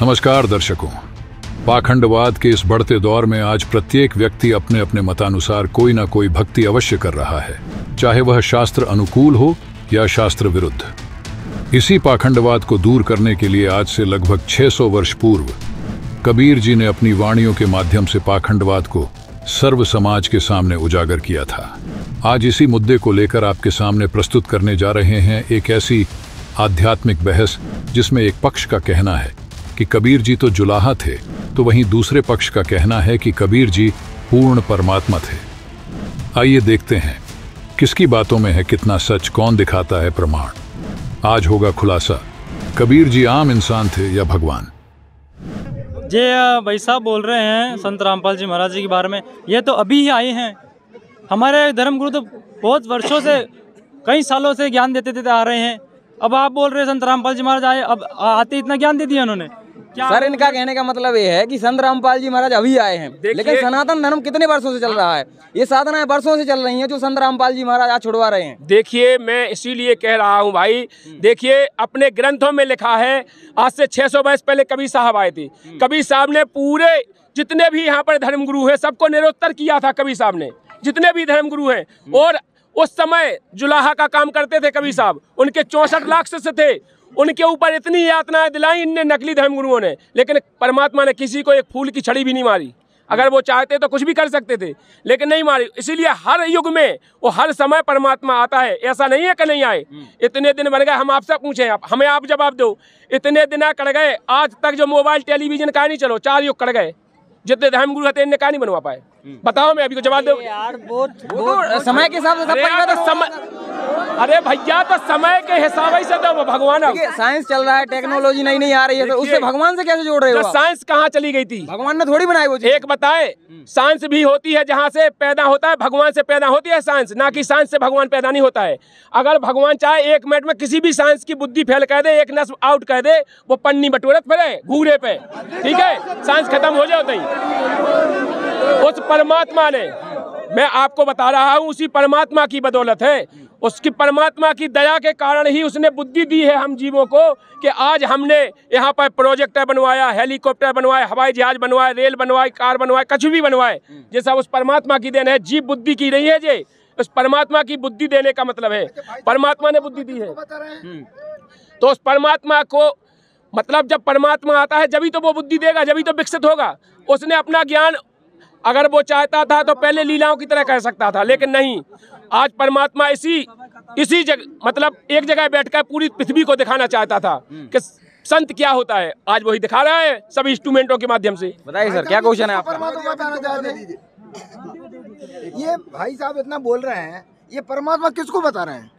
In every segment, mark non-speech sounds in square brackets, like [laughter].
नमस्कार दर्शकों पाखंडवाद के इस बढ़ते दौर में आज प्रत्येक व्यक्ति अपने अपने मतानुसार कोई ना कोई भक्ति अवश्य कर रहा है चाहे वह शास्त्र अनुकूल हो या शास्त्र विरुद्ध इसी पाखंडवाद को दूर करने के लिए आज से लगभग 600 वर्ष पूर्व कबीर जी ने अपनी वाणियों के माध्यम से पाखंडवाद को सर्व समाज के सामने उजागर किया था आज इसी मुद्दे को लेकर आपके सामने प्रस्तुत करने जा रहे हैं एक ऐसी आध्यात्मिक बहस जिसमें एक पक्ष का कहना है कि कबीर जी तो जुलाहा थे तो वहीं दूसरे पक्ष का कहना है कि कबीर जी पूर्ण परमात्मा थे आइए देखते हैं किसकी बातों में है कितना सच कौन दिखाता है प्रमाण आज होगा खुलासा कबीर जी आम इंसान थे या भगवान जे भाई साहब बोल रहे हैं संत रामपाल जी महाराज जी के बारे में ये तो अभी ही आए हैं हमारे धर्मगुरु तो बहुत वर्षों से कई सालों से ज्ञान देते देते आ रहे हैं अब आप बोल रहे हैं संत रामपाल जी महाराज आए अब आते इतना ज्ञान दे दिया उन्होंने सर इनका कहने का मतलब ये है कि संत रामपाल जी महाराज अभी आए हैं लेकिन सनातन धर्म कितने वर्षों से चल रहा है ये साधनाएं वर्षों से चल रही हैं जो संत रामपाल जी महाराज आज छुड़वा रहे हैं देखिए मैं इसीलिए कह रहा हूँ भाई हम्म। देखिए अपने ग्रंथों में लिखा है आज से सौ वर्ष पहले कबीर साहब आए थे हम्म। कबीर साहब ने पूरे जितने भी यहाँ पर धर्मगुरु है सबको निरोत्तर किया था कबीर साहब ने जितने भी धर्मगुरु हैं हम्म। और उस समय जुलाहा का काम करते थे कबीर साहब उनके चौसठ लाख शिष्य थे उनके ऊपर इतनी यातनाएं दिलाई इन नकली धर्मगुरुओं ने लेकिन परमात्मा ने किसी को एक फूल की छड़ी भी नहीं मारी अगर वो चाहते तो कुछ भी कर सकते थे लेकिन नहीं मारी इसीलिए हर युग में वो हर समय परमात्मा आता है ऐसा नहीं है कि नहीं आए हम्म। इतने दिन बन गए हम आपसे पूछें आप हमें आप जवाब दो इतने दिन कर गए आज तक जो मोबाइल टेलीविजन का नहीं चलो चार युग कर गए जितने धर्म गुरु थे तो का नहीं बनवा पाए हम्म। बताओ मैं अभी को जवाब दो यार तो बहुत, समय के हिसाब से अरे भैया तो समय के हिसाब से तो भगवान साइंस चल रहा है टेक्नोलॉजी नहीं नहीं आ रही है तो उससे भगवान से कैसे जोड़ रहे हो साइंस कहाँ चली गई थी भगवान ने थोड़ी बनाई वो एक बताए साइंस हम्म। भी होती है जहाँ से पैदा होता है भगवान से पैदा होती है साइंस ना कि साइंस से भगवान पैदा नहीं होता है अगर भगवान चाहे एक मिनट में किसी भी साइंस की बुद्धि फैल कह दे एक नस्ल आउट कह दे वो पन्नी बटोरत फिर घूरे पे ठीक है साइंस खत्म हो जाओ उस परमात्मा ने मैं आपको बता रहा हूँ उसी परमात्मा की बदौलत है उसकी परमात्मा की दया के कारण ही उसने बुद्धि दी है हम जीवों को कि आज हमने यहाँ पर प्रोजेक्टर बनवाया हेलीकॉप्टर बनवाए हवाई जहाज बनवाए रेल बनवाए कार बनवाए कुछ भी बनवाए जैसा उस परमात्मा की देन है जीव बुद्धि की नहीं है जे उस परमात्मा की बुद्धि देने का मतलब है अच्छा, परमात्मा ने तो बुद्धि दी है तो, हम्म। तो उस परमात्मा को मतलब जब परमात्मा आता है जब तो वो बुद्धि देगा जब तो विकसित होगा उसने अपना ज्ञान अगर वो चाहता था तो पहले लीलाओं की तरह कह सकता था लेकिन नहीं आज परमात्मा इसी इसी जगह मतलब एक जगह बैठकर पूरी पृथ्वी को दिखाना चाहता था हम्म। कि संत क्या होता है आज वही दिखा रहा है सभी इंस्ट्रूमेंटों के माध्यम से बताइए सर क्या क्वेश्चन है आपका ये भाई साहब इतना बोल रहे हैं ये परमात्मा किसको बता रहे हैं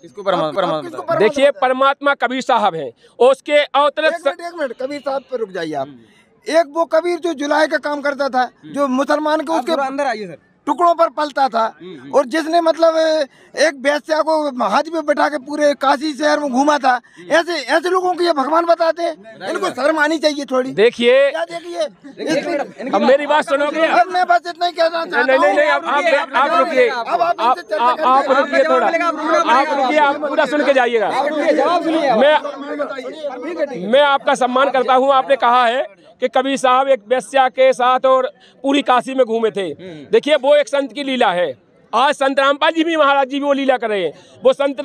किसको परमात्मा देखिए परमात्मा कबीर साहब है उसके अवतरित एक मिनट कबीर साहब पर रुक जाइए आप हम्म। एक वो कबीर जो जुलाई का काम करता था हम्म। जो मुसलमान के उसके अंदर आइए सर टुकड़ों पर पलता था हम्म, हम्म। और जिसने मतलब एक बैस्या को हज पे बैठा के पूरे काशी शहर में घूमा था हम्म। ऐसे ऐसे लोगों को ये भगवान बताते हैं इनको शर्म आनी चाहिए थोड़ी देखिए अब मेरी बात सुनोगे और मैं बस इतना ही कहना चाहता हूँ आप रुकिए आप रुकिए थोड़ा आप रुकिए आप पूरा सुन के जाइएगा मैं मैं आपका सम्मान करता हूँ आपने कहा है कि कबीर साहब एक बैस्या के साथ और पूरी काशी में घूमे थे देखिए वो एक संत की लीला है आज संत रामपाल जी भी महाराज जी भी वो लीला कर रहे हैं वो संत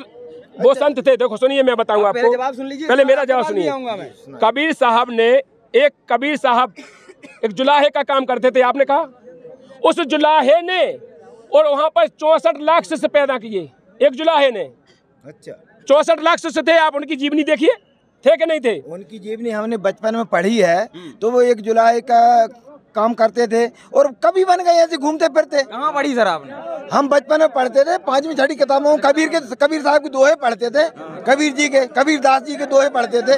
वो अच्छा। संत थे देखो सुनिए मैं बताऊंगा आप आपको जवाब सुन लीजिए पहले मेरा जवाब सुनिए कबीर साहब ने एक कबीर साहब एक जुलाहे का काम करते थे आपने कहा उस जुलाहे ने और वहाँ पर चौसठ लाख से पैदा किए एक जुलाहे ने अच्छा चौसठ लाख से थे आप उनकी जीवनी देखिए थे कि नहीं थे उनकी जीवनी हमने बचपन में पढ़ी है हम्म। तो वो एक जुलाई का काम करते थे और कभी बन गए ऐसे घूमते फिरते कहाँ पढ़ी सर आपने हम बचपन में पढ़ते थे पांचवी छठी किताबों कबीर के कबीर साहब के दोहे पढ़ते थे कबीर जी के कबीर दास जी के दोहे पढ़ते थे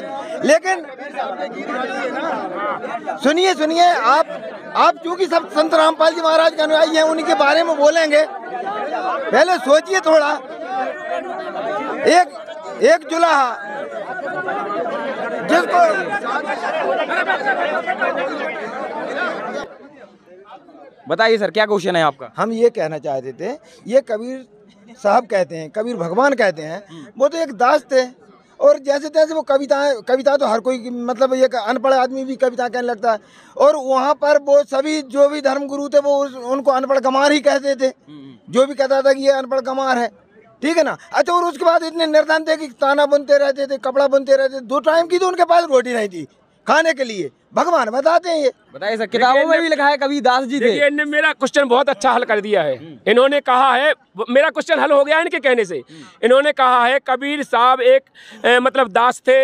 लेकिन सुनिए सुनिए आप आप चूंकि सब संत रामपाल जी महाराज के अनुयायी हैं उनके बारे में बोलेंगे पहले सोचिए थोड़ा एक एक जुलाहा जिसको बताइए सर क्या क्वेश्चन है आपका हम ये कहना चाहते थे ये कबीर साहब कहते हैं कबीर भगवान कहते हैं वो तो एक दास थे और जैसे तैसे वो कविताएं कविता तो हर कोई मतलब एक अनपढ़ आदमी भी कविता कहने लगता है और वहाँ पर वो सभी जो भी धर्मगुरु थे वो उनको अनपढ़ गमार ही कहते थे हम्म। जो भी कहता था कि ये अनपढ़ गमार है ठीक है ना अच्छा और उसके बाद इतने निर्धन थे कि ताना बनते रहते थे कपड़ा बनते रहते दो टाइम की तो उनके पास रोटी नहीं थी खाने के लिए भगवान बताते हैं ये बताइए सर किताबों में भी लिखा है कभी दास जी थे इनने मेरा क्वेश्चन बहुत अच्छा हल कर दिया है हम्म। इन्होंने कहा है मेरा क्वेश्चन हल हो गया इनके कहने से हम्म। इन्होंने कहा है कबीर साहब एक ए, मतलब दास थे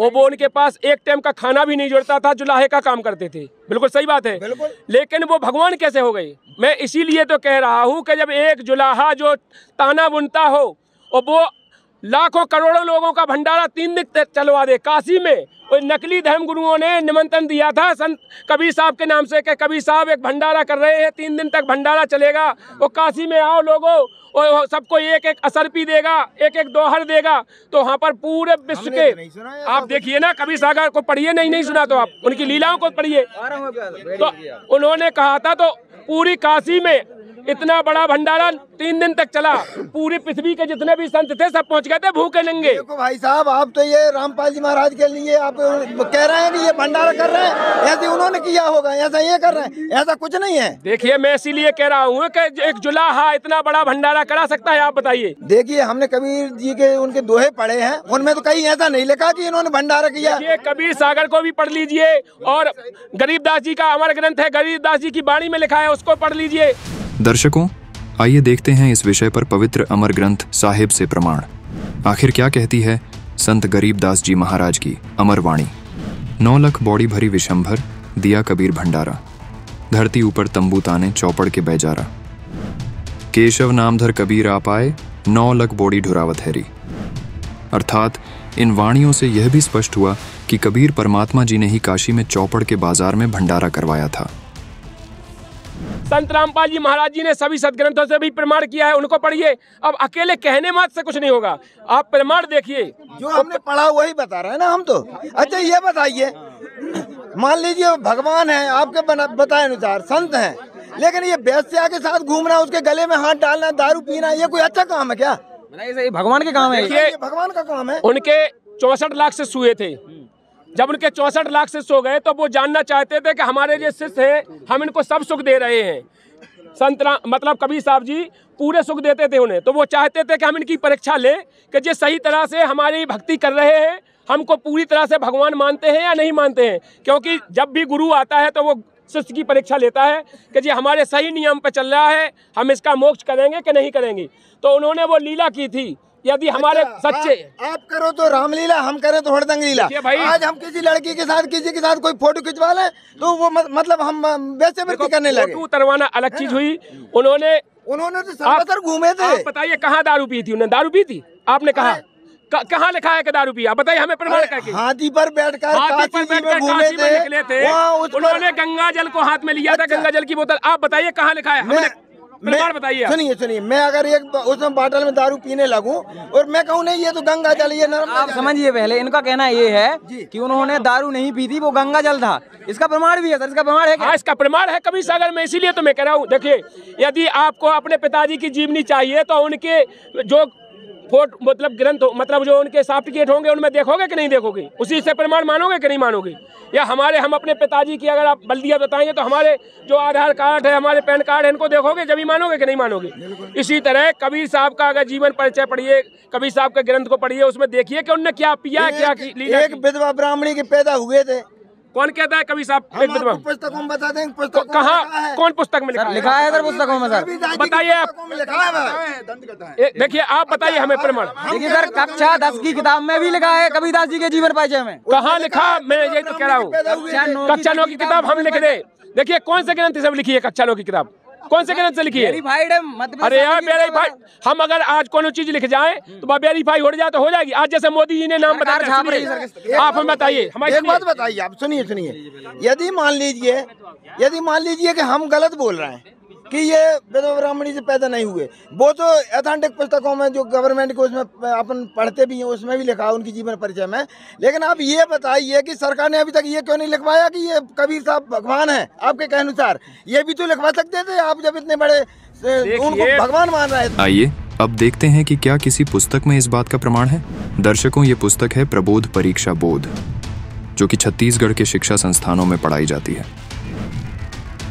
वो वो उनके पास एक टाइम का खाना भी नहीं जुड़ता था जो लाहे का काम करते थे बिल्कुल सही बात है लेकिन वो भगवान कैसे हो गए मैं इसीलिए तो कह रहा हूँ कि जब एक जुलाहा जो ताना बुनता हो और वो लाखों करोड़ों लोगों का भंडारा तीन दिन तक चलवा दे काशी में और नकली धर्म गुरुओं ने निमंत्रण दिया था संत कबीर साहब के नाम से कि कबीर साहब एक भंडारा कर रहे हैं तीन दिन तक भंडारा चलेगा वो काशी में आओ लोगों और सबको एक एक पी देगा एक एक दोहर देगा तो वहाँ पर पूरे विश्व के आप देखिए ना कबीर सागर को पढ़िए नहीं नहीं सुना तो आप उनकी लीलाओं को पढ़िए तो उन्होंने कहा था तो पूरी काशी में इतना बड़ा भंडारा तीन दिन तक चला पूरी पृथ्वी के जितने भी संत थे सब पहुंच गए थे भूखे नंगे देखो भाई साहब आप तो ये रामपाल जी महाराज के लिए आप कह रहे हैं कि ये भंडारा कर रहे हैं ऐसे उन्होंने किया होगा ऐसा ये कर रहे हैं ऐसा कुछ नहीं है देखिए मैं इसीलिए कह रहा हूँ की एक जुलाहा इतना बड़ा भंडारा करा सकता है आप बताइए देखिए हमने कबीर जी के उनके दोहे पढ़े हैं उनमें तो कहीं ऐसा नहीं लिखा की इन्होंने भंडारा किया कबीर सागर को भी पढ़ लीजिए और गरीबदास जी का अमर ग्रंथ है गरीबदास जी की बाणी में लिखा है उसको पढ़ लीजिए दर्शकों आइए देखते हैं इस विषय पर पवित्र अमर ग्रंथ साहिब से प्रमाण आखिर क्या कहती है संत गरीब दास जी महाराज की अमर वाणी नौ लख बॉडी भरी विशंभर दिया कबीर भंडारा धरती ऊपर तंबू ताने चौपड़ के बैजारा केशव नामधर कबीर आ पाए नौ लख बॉडी ढुरावत हैरी अर्थात इन वाणियों से यह भी स्पष्ट हुआ कि कबीर परमात्मा जी ने ही काशी में चौपड़ के बाजार में भंडारा करवाया था संत रामपाल जी महाराज जी ने सभी सदग्रंथों से भी प्रमाण किया है उनको पढ़िए अब अकेले कहने मात्र से कुछ नहीं होगा आप प्रमाण देखिए जो हमने पढ़ा वही बता रहे हैं ना हम तो अच्छा ये बताइए मान लीजिए भगवान है आपके बताए अनुसार संत हैं लेकिन ये वैश्या के साथ घूमना उसके गले में हाथ डालना दारू पीना ये कोई अच्छा काम है क्या भगवान के काम है ये भगवान का काम है उनके चौसठ लाख से सुए थे जब उनके चौंसठ लाख शिष्य हो गए तो वो जानना चाहते थे कि हमारे जो शिष्य हैं हम इनको सब सुख दे रहे हैं संत मतलब कबीर साहब जी पूरे सुख देते थे उन्हें तो वो चाहते थे कि हम इनकी परीक्षा लें कि ये सही तरह से हमारी भक्ति कर रहे हैं हमको पूरी तरह से भगवान मानते हैं या नहीं मानते हैं क्योंकि जब भी गुरु आता है तो वो शिष्य की परीक्षा लेता है कि जी हमारे सही नियम पर चल रहा है हम इसका मोक्ष करेंगे कि नहीं करेंगे तो उन्होंने वो लीला की थी यदि हमारे अच्छा, सच्चे आ, आप करो तो रामलीला हम करें तो हड़दंग लीला भाई आज हम किसी लड़की के साथ किसी के साथ कोई फोटो खिंचवा लें तो वो मतलब हम वैसे भी करने लगे फोटो उतरवाना अलग चीज हुई उन्होंने उन्होंने तो सर घूमे थे बताइए कहाँ दारू पी थी उन्होंने दारू पी थी आपने कहा कहाँ लिखा है कि दारू पिया बताइए हमें प्रमाण करके हाथी पर बैठकर हाथी पर बैठकर काशी में निकले थे उन्होंने गंगा जल को हाथ में लिया था अच्छा। गंगा जल की बोतल आप बताइए कहाँ लिखा है हमने बताइए सुनिए सुनिए मैं अगर एक उसमें बॉटल में दारू पीने लगूं और मैं कहूँ नहीं ये तो गंगा जल ये आप समझिए पहले इनका कहना ये है कि उन्होंने दारू नहीं पी थी वो गंगा जल था इसका प्रमाण भी है सर इसका प्रमाण है क्या? हाँ, इसका प्रमाण है कभी सागर में इसीलिए तो मैं कह रहा हूँ देखिए यदि आपको अपने पिताजी की जीवनी चाहिए तो उनके जो फोट मतलब ग्रंथ मतलब जो उनके सर्टिफिकेट होंगे उनमें देखोगे कि नहीं देखोगे उसी से प्रमाण मानोगे कि नहीं मानोगे या हमारे हम अपने पिताजी की अगर आप बल्दिया बताएंगे तो हमारे जो आधार कार्ड है हमारे पैन कार्ड है इनको देखोगे जब ही मानोगे कि नहीं मानोगे इसी तरह कबीर साहब का अगर जीवन परिचय पढ़िए कबीर साहब के ग्रंथ को पढ़िए उसमें देखिए कि उनने क्या पिया क्या विधवा ब्राह्मणी के पैदा हुए थे कौन कहता है कवि साहब पुस्तकों में बता देंगे कौन पुस्तक में लिखा है सर पुस्तकों में सर बताइए आप देखिए आप बताइए हमें प्रमाण देखिए सर कक्षा दस की किताब में भी लिखा है कविदास जी के जीवन परिचय में कहा लिखा मैं यही तो कह रहा हूँ कक्षा नौ की किताब हम लिख दे देखिए कौन से ग्रंथ सब लिखी है कक्षा नौ की किताब कौन से ग्रंथ से लिखी है अरे यार वेरीफाइड हम अगर आज कोई चीज लिख जाए तो वेरीफाई हो जाए तो हो जाएगी आज जैसे मोदी जी ने नाम बताया आप हमें बताइए हमारी बात बताइए आप सुनिए सुनिए यदि मान लीजिए यदि मान लीजिए कि हम गलत बोल रहे हैं कि ये विधवा ब्राह्मणी से पैदा नहीं हुए वो तो एथेंटिक पुस्तकों में जो गवर्नमेंट को उसमें अपन पढ़ते भी हैं उसमें भी लिखा है उनकी जीवन परिचय में लेकिन आप ये बताइए कि सरकार ने अभी तक ये क्यों नहीं लिखवाया कि ये कबीर साहब भगवान है आपके कह अनुसार ये भी तो लिखवा सकते थे आप जब इतने बड़े उनको भगवान मान रहे थे आइए अब देखते हैं कि क्या किसी पुस्तक में इस बात का प्रमाण है दर्शकों ये पुस्तक है प्रबोध परीक्षा बोध जो कि छत्तीसगढ़ के शिक्षा संस्थानों में पढ़ाई जाती है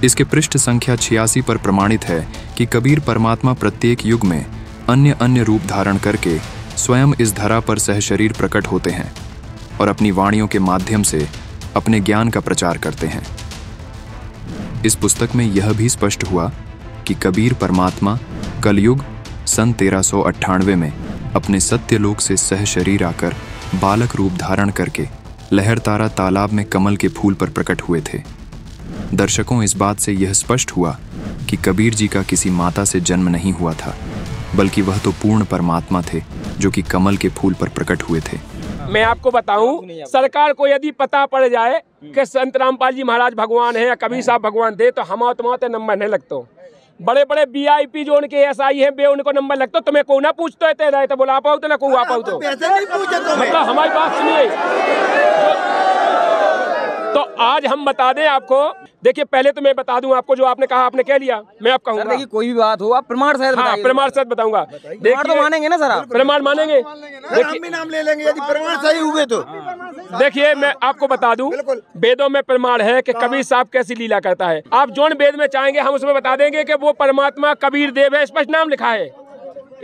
इसके पृष्ठ संख्या छियासी पर प्रमाणित है कि कबीर परमात्मा प्रत्येक युग में अन्य अन्य रूप धारण करके स्वयं इस धरा पर सह शरीर प्रकट होते हैं और अपनी वाणियों के माध्यम से अपने ज्ञान का प्रचार करते हैं इस पुस्तक में यह भी स्पष्ट हुआ कि कबीर परमात्मा कलयुग सन तेरह में अपने सत्यलोक से सह शरीर आकर बालक रूप धारण करके लहरतारा तालाब में कमल के फूल पर प्रकट हुए थे दर्शकों इस बात से यह स्पष्ट हुआ कि कबीर जी का किसी माता से जन्म नहीं हुआ था बल्कि वह तो पूर्ण परमात्मा थे जो कि कमल के फूल पर प्रकट हुए थे मैं आपको बताऊं सरकार को यदि पता पड़ जाए कि संत रामपाल जी महाराज भगवान है या कबीर साहब भगवान थे तो हम तो नंबर नहीं लगते बड़े बड़े बी आई पी जो उनके एस आई है बे उनको नंबर लगते तुम्हें तो को ना पूछते है तेरा तो बोला पाओ तो ना को आ पाओ तो, तो मतलब हमारी बात सुनिए तो आज हम बता दें आपको देखिए पहले तो मैं बता दूं आपको जो आपने कहा आपने कह लिया मैं आप कहूँगा कोई भी बात हो आप प्रमाण सहित हाँ प्रमाण सहित बताऊंगा प्रमाण तो मानेंगे ना सर आप प्रमाण मानेंगे नाम ले लेंगे यदि प्रमाण सही हुए तो हाँ। देखिए मैं आपको बता दूं वेदों में प्रमाण है कि हाँ। कबीर साहब कैसी लीला करता है आप जोन वेद में चाहेंगे हम उसमें बता देंगे कि वो परमात्मा कबीर देव है स्पष्ट नाम लिखा है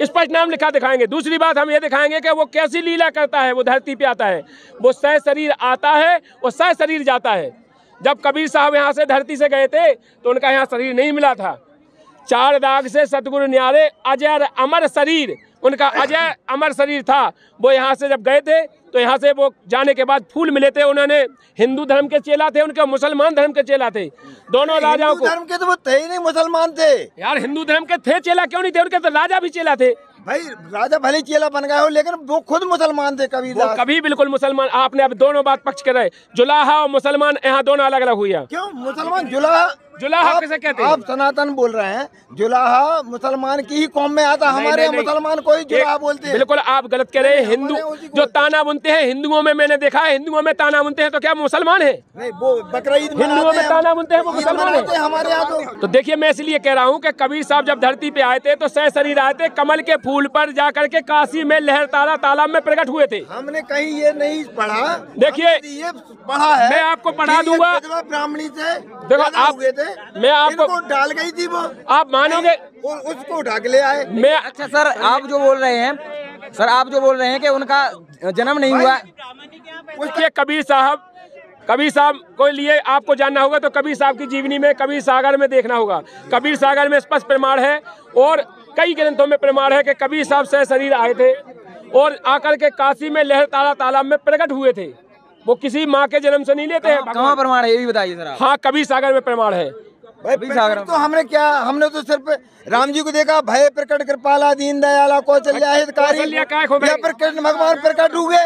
स्पष्ट नाम लिखा दिखाएंगे दूसरी बात हम ये दिखाएंगे कि वो कैसी लीला करता है वो धरती पे आता है वो सह शरीर आता है वो सह शरीर जाता है जब कबीर साहब यहाँ से धरती से गए थे तो उनका यहाँ शरीर नहीं मिला था चार दाग से सतगुरु न्यारे अजर अमर शरीर उनका अजय अमर शरीर था वो यहाँ से जब गए थे तो यहाँ से वो जाने के बाद फूल मिले थे उन्होंने हिंदू धर्म के चेला थे उनके मुसलमान धर्म के चेला थे दोनों राजाओं को धर्म के तो वो थे ही नहीं मुसलमान थे यार हिंदू धर्म के थे चेला क्यों नहीं थे उनके तो राजा भी चेला थे भाई राजा भले चेला बन गए हो लेकिन वो खुद मुसलमान थे कभी वो कभी बिल्कुल मुसलमान आपने अब दोनों बात पक्ष कराए जुलाहा और मुसलमान यहाँ दोनों अलग अलग हुई क्यों मुसलमान जुलाहा जुलाहा किसे कहते हैं आप सनातन बोल रहे हैं जुलाहा मुसलमान की ही कौम में आता हमारे मुसलमान को ही जुलाहा बोलते हैं बिल्कुल आप गलत कह रहे हैं हिंदू जो ताना बुनते हैं हिंदुओं में मैंने देखा है हिंदुओं में ताना बुनते हैं तो क्या मुसलमान है हिंदुओं में ताना बुनते हैं वो मुसलमान है हमारे यहाँ तो, तो देखिये मैं इसलिए कह रहा हूँ की कबीर साहब जब धरती पे आए थे तो सह शरीर आए थे कमल के फूल पर जाकर के काशी में लहर तारा तालाब में प्रकट हुए थे हमने कहीं ये नहीं पढ़ा देखिए ये पढ़ा है मैं आपको पढ़ा दूंगा ब्राह्मणी से देखो आप मैं आपको डाल गई थी वो आप मानोगे उसको उठा के ले आए मैं अच्छा सर आप जो बोल रहे हैं सर आप जो बोल रहे हैं कि उनका जन्म नहीं हुआ उसके कबीर साहब कबीर साहब को लिए आपको जानना होगा तो कबीर साहब की जीवनी में कबीर सागर में देखना होगा कबीर सागर में स्पष्ट प्रमाण है और कई ग्रंथों में प्रमाण है कि कबीर साहब सह शरीर आए थे और आकर के काशी में लहर ताला तालाब में प्रकट हुए थे वो किसी माँ के जन्म से नहीं लेते हैं कहाँ प्रमाण है ये भी बताइए सर हाँ कभी सागर में प्रमाण है भाई सागर तो हमने क्या हमने तो सिर्फ राम जी को देखा भय प्रकट कृपाला दीन दयाला कौशल्याकारी अच्छा, भगवान प्रकट हुए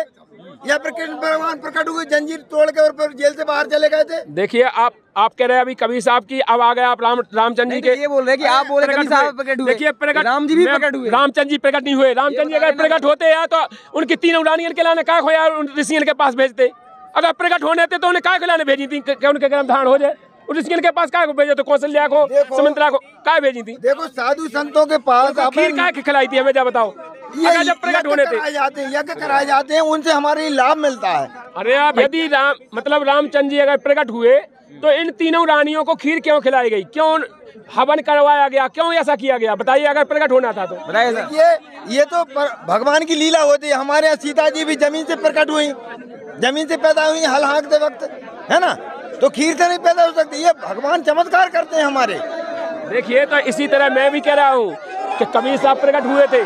या फिर कृष्ण भगवान प्रकट हुए जंजीर तोड़ के और फिर जेल से बाहर चले गए थे देखिए आप आप कह रहे हैं अभी कबीर साहब की अब आ गए आप राम रामचंद्र जी तो के ये बोल रहे हैं कि आप बोल रहे साहब प्रकट हुए देखिए प्रकट राम जी भी प्रकट हुए रामचंद्र जी प्रकट नहीं हुए रामचंद्र जी अगर प्रकट होते हैं तो उनकी तीन उड़ानियन के लाने का खोया ऋषि के पास भेजते अगर प्रकट होने थे तो उन्हें काय खिलाने भेजी थी कि उनके गर्म धारण हो जाए ऋषिकिन के पास काय को भेजे तो कौशल्या को सुमित्रा को काय भेजी थी देखो साधु संतों के पास तो खीर क्या खिलाई थी हमें बताओ जब प्रकट होने थे जाते यज्ञ कराए जाते हैं उनसे हमारे लाभ मिलता है अरे आप यदि राम मतलब रामचंद्र जी अगर प्रकट हुए तो इन तीनों रानियों को खीर क्यों खिलाई गई क्यों हवन करवाया गया क्यों ऐसा किया गया बताइए अगर प्रकट होना था तो ये ये तो भगवान की लीला होती है हमारे यहाँ सीता जी भी जमीन से प्रकट हुई जमीन से पैदा हुई हल हाँकते वक्त है ना तो खीर से नहीं पैदा हो सकती ये भगवान चमत्कार करते हैं हमारे देखिए तो इसी तरह मैं भी कह रहा हूँ कि कबीर साहब प्रकट हुए थे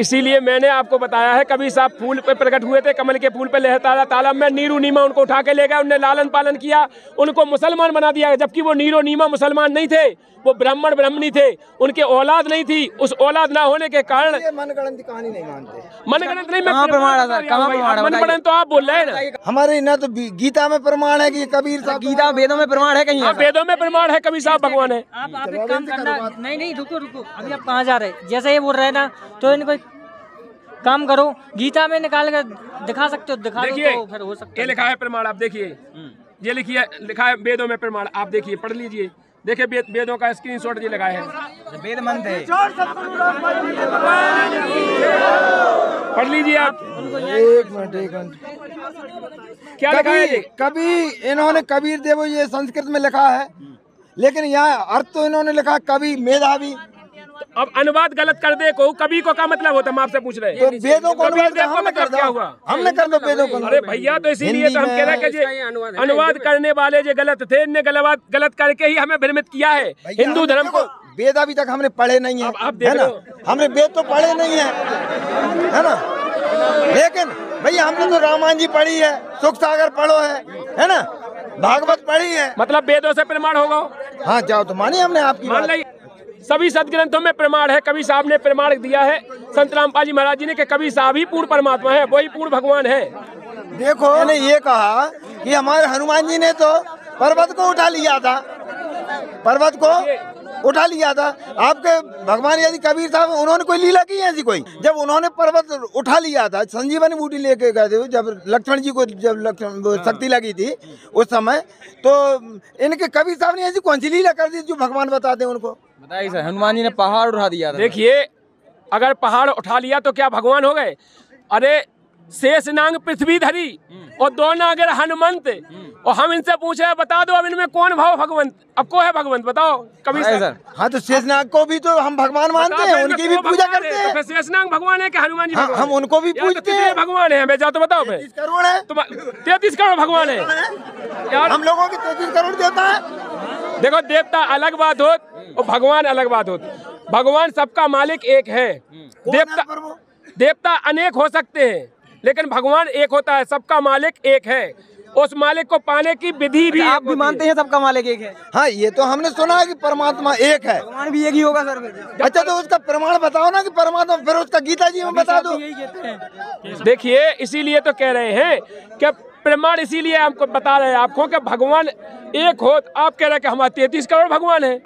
इसीलिए मैंने आपको बताया है कभी साहब फूल पे प्रकट हुए थे कमल के फूल पे लहरता तालाब में नीरू नीमा उनको उठा के ले गया उनने लालन पालन किया उनको मुसलमान बना दिया जबकि वो नीरो नीमा मुसलमान नहीं थे वो ब्राह्मण ब्राह्मणी थे उनके औलाद नहीं थी उस औलाद ना होने के कारण मनगणन कहानी नहीं मानते मनगणन नहीं तो आप बोल रहे हैं हमारे ना तो गीता में प्रमाण है की कबीर साहब गीता वेदों में प्रमाण है कहीं हाँ, वेदों में प्रमाण है कबीर साहब भगवान है आप काम करना नहीं नहीं रुको रुको अभी आप कहाँ जा रहे जैसे ये बोल रहे ना तो इनको काम करो गीता में निकाल कर दिखा सकते हो दिखा देखिए तो फिर हो सकता ये लिखा है प्रमाण आप देखिए हम्म। ये लिखिए लिखा है वेदों में प्रमाण आप देखिए पढ़ लीजिए देखिए वेद वेदों का स्क्रीन शॉट ये लगाया है वेद मंत पढ़ लीजिए आप एक मिनट एक मिनट क्या लिखा है कभी इन्होंने कबीर देव ये संस्कृत में लिखा है लेकिन यहाँ अर्थ तो इन्होंने लिखा कवि मेधावी अब अनुवाद गलत कर दे को कभी को का मतलब होता हम आपसे पूछ रहे हैं तो मतलब हमने कर दो को अरे भैया तो इसीलिए तो हम कह रहे हैं अनुवाद करने वाले जो गलत थे इनने गलत गलत करके ही हमें भ्रमित किया है हिंदू धर्म को वेद अभी तक हमने पढ़े नहीं है आप है ना हमने वेद तो पढ़े नहीं है है ना लेकिन भैया हमने तो रामायण जी पढ़ी है सुख सागर पढ़ो है है ना भागवत पढ़ी है मतलब वेदों से प्रमाण होगा हाँ जाओ तो मानिए हमने आपकी मान सभी सदग्रंथों में प्रमाण है कवि साहब ने प्रमाण दिया है संत रामपाल जी महाराज जी ने कि कवि साहब ही पूर्ण परमात्मा है वही पूर्ण भगवान है देखो मैंने ये कहा कि हमारे हनुमान जी ने तो पर्वत को उठा लिया था पर्वत को उठा लिया था आपके भगवान यदि कबीर साहब उन्होंने कोई लीला की ऐसी कोई जब उन्होंने पर्वत उठा लिया था संजीवनी बूटी लेके गए थे जब लक्ष्मण जी को जब लक्ष्मण हाँ। शक्ति लगी थी उस समय तो इनके कबीर साहब ने ऐसी कौन सी लीला कर दी जो भगवान बताते हैं उनको बताइए सर हनुमान जी ने पहाड़ उठा दिया देखिए अगर पहाड़ उठा लिया तो क्या भगवान हो गए अरे शेष नांग पृथ्वी धरी हम्म। और दो नागर हनुमंत हम्म। और हम इनसे पूछे बता दो अब इनमें कौन भाव भगवंत अब को है भगवंत बताओ कभी सर।, सर हाँ तो नाग को भी तो हम भगवान मानते हैं उनकी भी पूजा करते तो हैं तो शेषनाग भगवान है कि हनुमान जी हाँ, हम उनको भी तो पूजते हैं भगवान है बेचा तो बताओ करोड़ है तो तैतीस करोड़ भगवान है यार हम लोगों की तैतीस करोड़ देवता है देखो देवता अलग बात हो और भगवान अलग बात हो भगवान सबका मालिक एक है हम्म। देवता देवता अनेक हो सकते हैं लेकिन भगवान एक होता है सबका मालिक एक है उस मालिक को पाने की विधि भी अच्छा, आप भी मानते हैं सबका मालिक एक है हाँ ये तो हमने सुना है कि परमात्मा एक है भगवान भी एक ही होगा सर अच्छा तो उसका प्रमाण बताओ ना कि परमात्मा फिर उसका गीता जी में बता दो तो देखिए इसीलिए तो कह रहे हैं कि प्रमाण इसीलिए हमको बता रहे हैं आपको कि भगवान एक हो आप कह रहे हैं कि हमारे तैतीस करोड़ भगवान है